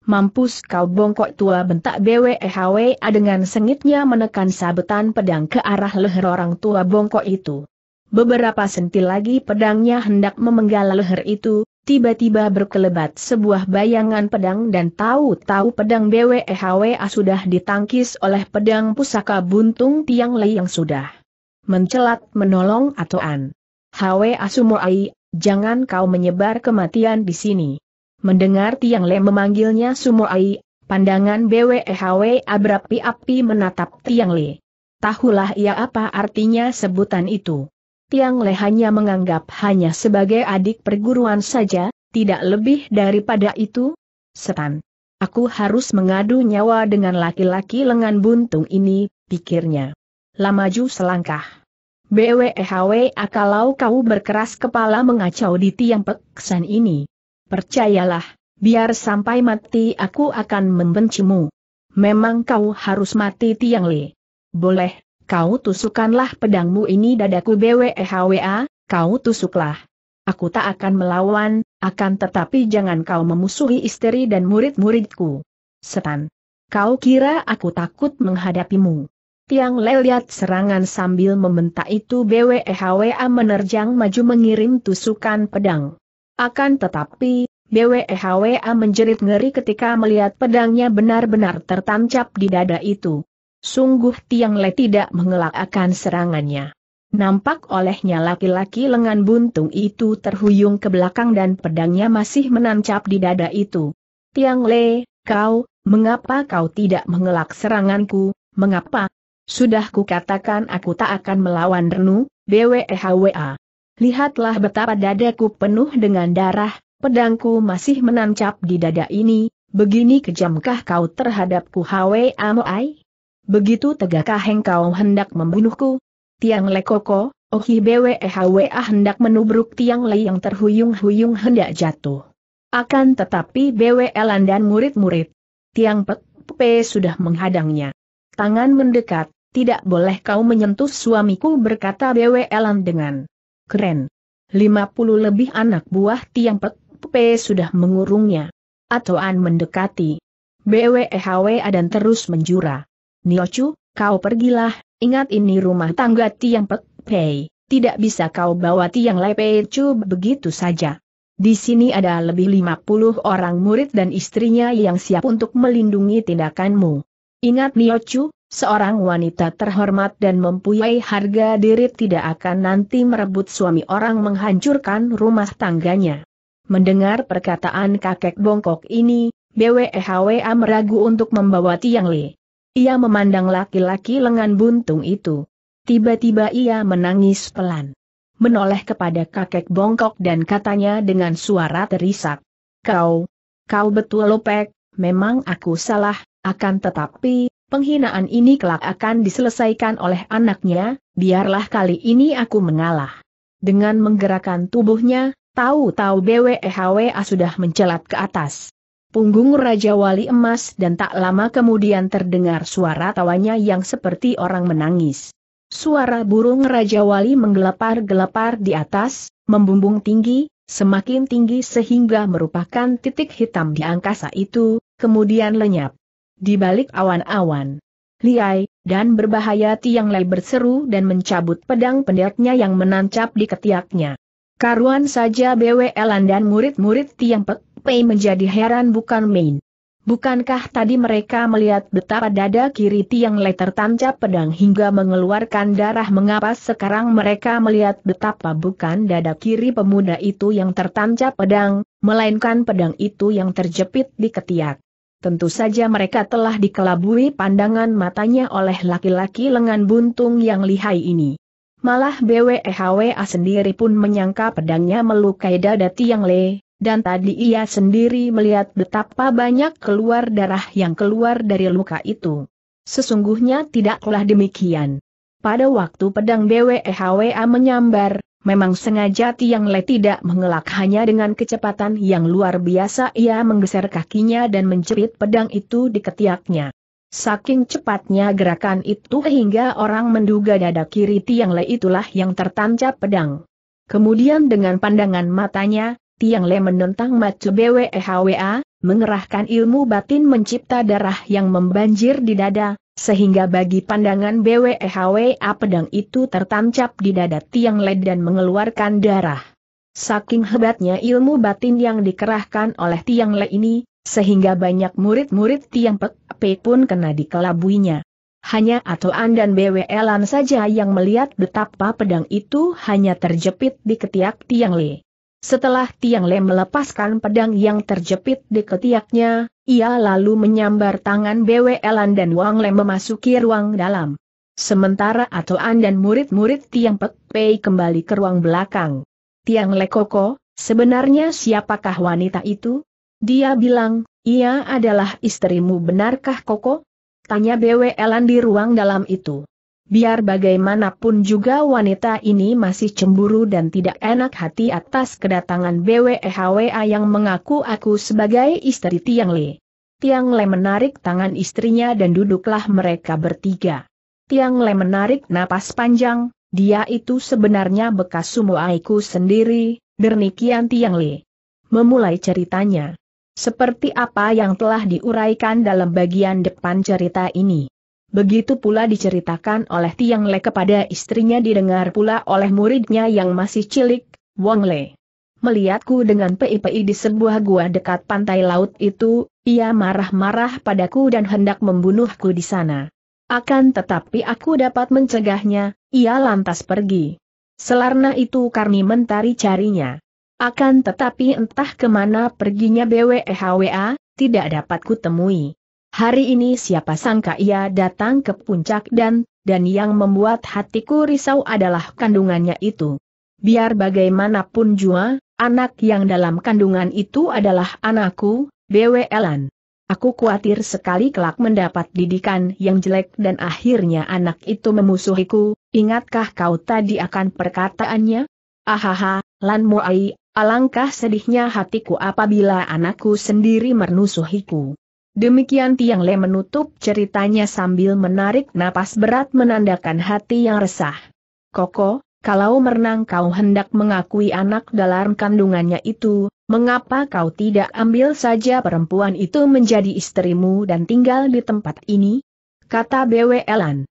Mampus kau bongkok tua bentak BWEHWA dengan sengitnya menekan sabetan pedang ke arah leher orang tua bongkok itu. Beberapa sentil lagi pedangnya hendak memenggal leher itu, tiba-tiba berkelebat sebuah bayangan pedang dan tahu-tahu pedang BWEHWA sudah ditangkis oleh pedang pusaka buntung tiang lei yang sudah mencelat menolong atoan. HWA Asumoai, jangan kau menyebar kematian di sini. Mendengar tiang lei memanggilnya Sumoai, pandangan BWEHWA abrapi api menatap tiang lei. Tahulah ia apa artinya sebutan itu. Tiang hanya menganggap hanya sebagai adik perguruan saja, tidak lebih daripada itu. Setan. Aku harus mengadu nyawa dengan laki-laki lengan buntung ini, pikirnya. Lamaju selangkah. BWEHW akalau e kau berkeras kepala mengacau di tiang peksan ini. Percayalah, biar sampai mati aku akan membencimu. Memang kau harus mati tiang le. Boleh, kau tusukanlah pedangmu ini dadaku BWEHWA, kau tusuklah. Aku tak akan melawan, akan tetapi jangan kau memusuhi istri dan murid-muridku. Setan. Kau kira aku takut menghadapimu. Tiang Le lihat serangan sambil membentak itu BWEHWA menerjang maju mengirim tusukan pedang. Akan tetapi, BWEHWA menjerit ngeri ketika melihat pedangnya benar-benar tertancap di dada itu. Sungguh Tiang Le tidak mengelak akan serangannya. Nampak olehnya laki-laki lengan buntung itu terhuyung ke belakang dan pedangnya masih menancap di dada itu. Tiang Le, kau, mengapa kau tidak mengelak seranganku, mengapa? Sudah kukatakan aku tak akan melawan Renu, BWEHWA. Lihatlah betapa dadaku penuh dengan darah, pedangku masih menancap di dada ini, begini kejamkah kau terhadapku Hwe Amoai? Begitu tegakkah engkau hendak membunuhku? Tiang lekoko, Ohi BWEHWA ah hendak menubruk tiang le yang terhuyung-huyung hendak jatuh. Akan tetapi BWL dan murid-murid. Tiang Pepe sudah menghadangnya. Tangan mendekat, tidak boleh kau menyentuh suamiku berkata BWL dengan keren. 50 lebih anak buah tiang Pepe sudah mengurungnya. Atoan mendekati. Bwehwa dan terus menjura. Niochu, kau pergilah, ingat ini rumah tangga Tiang Pek Pei, tidak bisa kau bawa Tiang Lai Pei Chu begitu saja. Di sini ada lebih 50 orang murid dan istrinya yang siap untuk melindungi tindakanmu. Ingat Niochu, seorang wanita terhormat dan mempunyai harga diri tidak akan nanti merebut suami orang menghancurkan rumah tangganya. Mendengar perkataan kakek bongkok ini, BWEHWA meragu untuk membawa Tiang Lee. Ia memandang laki-laki lengan buntung itu. Tiba-tiba ia menangis pelan. Menoleh kepada kakek bongkok dan katanya dengan suara terisak. Kau, kau betul lopek, memang aku salah, akan tetapi, penghinaan ini kelak akan diselesaikan oleh anaknya, biarlah kali ini aku mengalah. Dengan menggerakkan tubuhnya, tahu-tahu BWEHWA sudah mencelat ke atas punggung Raja Wali emas dan tak lama kemudian terdengar suara tawanya yang seperti orang menangis. Suara burung Raja Wali menggelepar-gelepar di atas, membumbung tinggi, semakin tinggi sehingga merupakan titik hitam di angkasa itu, kemudian lenyap. Di balik awan-awan, liai, dan berbahaya Tiang Lai berseru dan mencabut pedang pendeknya yang menancap di ketiaknya. Karuan saja BWL dan murid-murid Tiang Pek, Pei menjadi heran bukan main. Bukankah tadi mereka melihat betapa dada kiri Tiang Le tertancap pedang hingga mengeluarkan darah mengapa sekarang mereka melihat betapa bukan dada kiri pemuda itu yang tertancap pedang, melainkan pedang itu yang terjepit di ketiak. Tentu saja mereka telah dikelabui pandangan matanya oleh laki-laki lengan buntung yang lihai ini. Malah BWEHWA sendiri pun menyangka pedangnya melukai dada Tiang Le, dan tadi ia sendiri melihat betapa banyak keluar darah yang keluar dari luka itu. Sesungguhnya tidaklah demikian. Pada waktu pedang BWEHWA menyambar, memang sengaja Tiang Le tidak mengelak hanya dengan kecepatan yang luar biasa ia menggeser kakinya dan mencerit pedang itu di ketiaknya. Saking cepatnya gerakan itu hingga orang menduga dada kiri Tiang Le itulah yang tertancap pedang. Kemudian dengan pandangan matanya, Tiang Le menentang Macu BWEHWA, mengerahkan ilmu batin mencipta darah yang membanjir di dada, sehingga bagi pandangan BWEHWA pedang itu tertancap di dada Tiang Le dan mengeluarkan darah. Saking hebatnya ilmu batin yang dikerahkan oleh Tiang Le ini, sehingga banyak murid-murid Tiang Pek Pe pun kena dikelabuinya. Hanya Atoan dan BWLan saja yang melihat betapa pedang itu hanya terjepit di ketiak Tiang Le. Setelah Tiang Le melepaskan pedang yang terjepit di ketiaknya, ia lalu menyambar tangan BWLan dan Wang Le memasuki ruang dalam. Sementara Atoan dan murid-murid Tiang Pek Pei kembali ke ruang belakang. Tiang Le Koko, sebenarnya siapakah wanita itu? Dia bilang, ia adalah istrimu benarkah Koko? Tanya BWLan di ruang dalam itu. Biar bagaimanapun juga wanita ini masih cemburu dan tidak enak hati atas kedatangan BWHWA e yang mengaku aku sebagai istri Tiang Le. Tiang Le menarik tangan istrinya dan duduklah mereka bertiga. Tiang Le menarik napas panjang, dia itu sebenarnya bekas sumuaiku sendiri, demikian Tiang Le. Memulai ceritanya. Seperti apa yang telah diuraikan dalam bagian depan cerita ini. Begitu pula diceritakan oleh Tiang Le kepada istrinya didengar pula oleh muridnya yang masih cilik, Wang Le. Melihatku dengan PIPI di sebuah gua dekat pantai laut itu, ia marah-marah padaku dan hendak membunuhku di sana. Akan tetapi aku dapat mencegahnya, ia lantas pergi. Selarna itu karni mentari carinya. Akan tetapi entah kemana perginya BWEHWA, tidak dapat kutemui. Hari ini siapa sangka ia datang ke puncak dan, dan yang membuat hatiku risau adalah kandungannya itu. Biar bagaimanapun jua, anak yang dalam kandungan itu adalah anakku, BWLan. Aku khawatir sekali kelak mendapat didikan yang jelek dan akhirnya anak itu memusuhiku, ingatkah kau tadi akan perkataannya? Ahaha, Lan Moai, alangkah sedihnya hatiku apabila anakku sendiri menusuhiku. Demikian Tiang Le menutup ceritanya sambil menarik napas berat menandakan hati yang resah. Koko, kalau merenang kau hendak mengakui anak dalam kandungannya itu, mengapa kau tidak ambil saja perempuan itu menjadi istrimu dan tinggal di tempat ini? Kata BW Elan.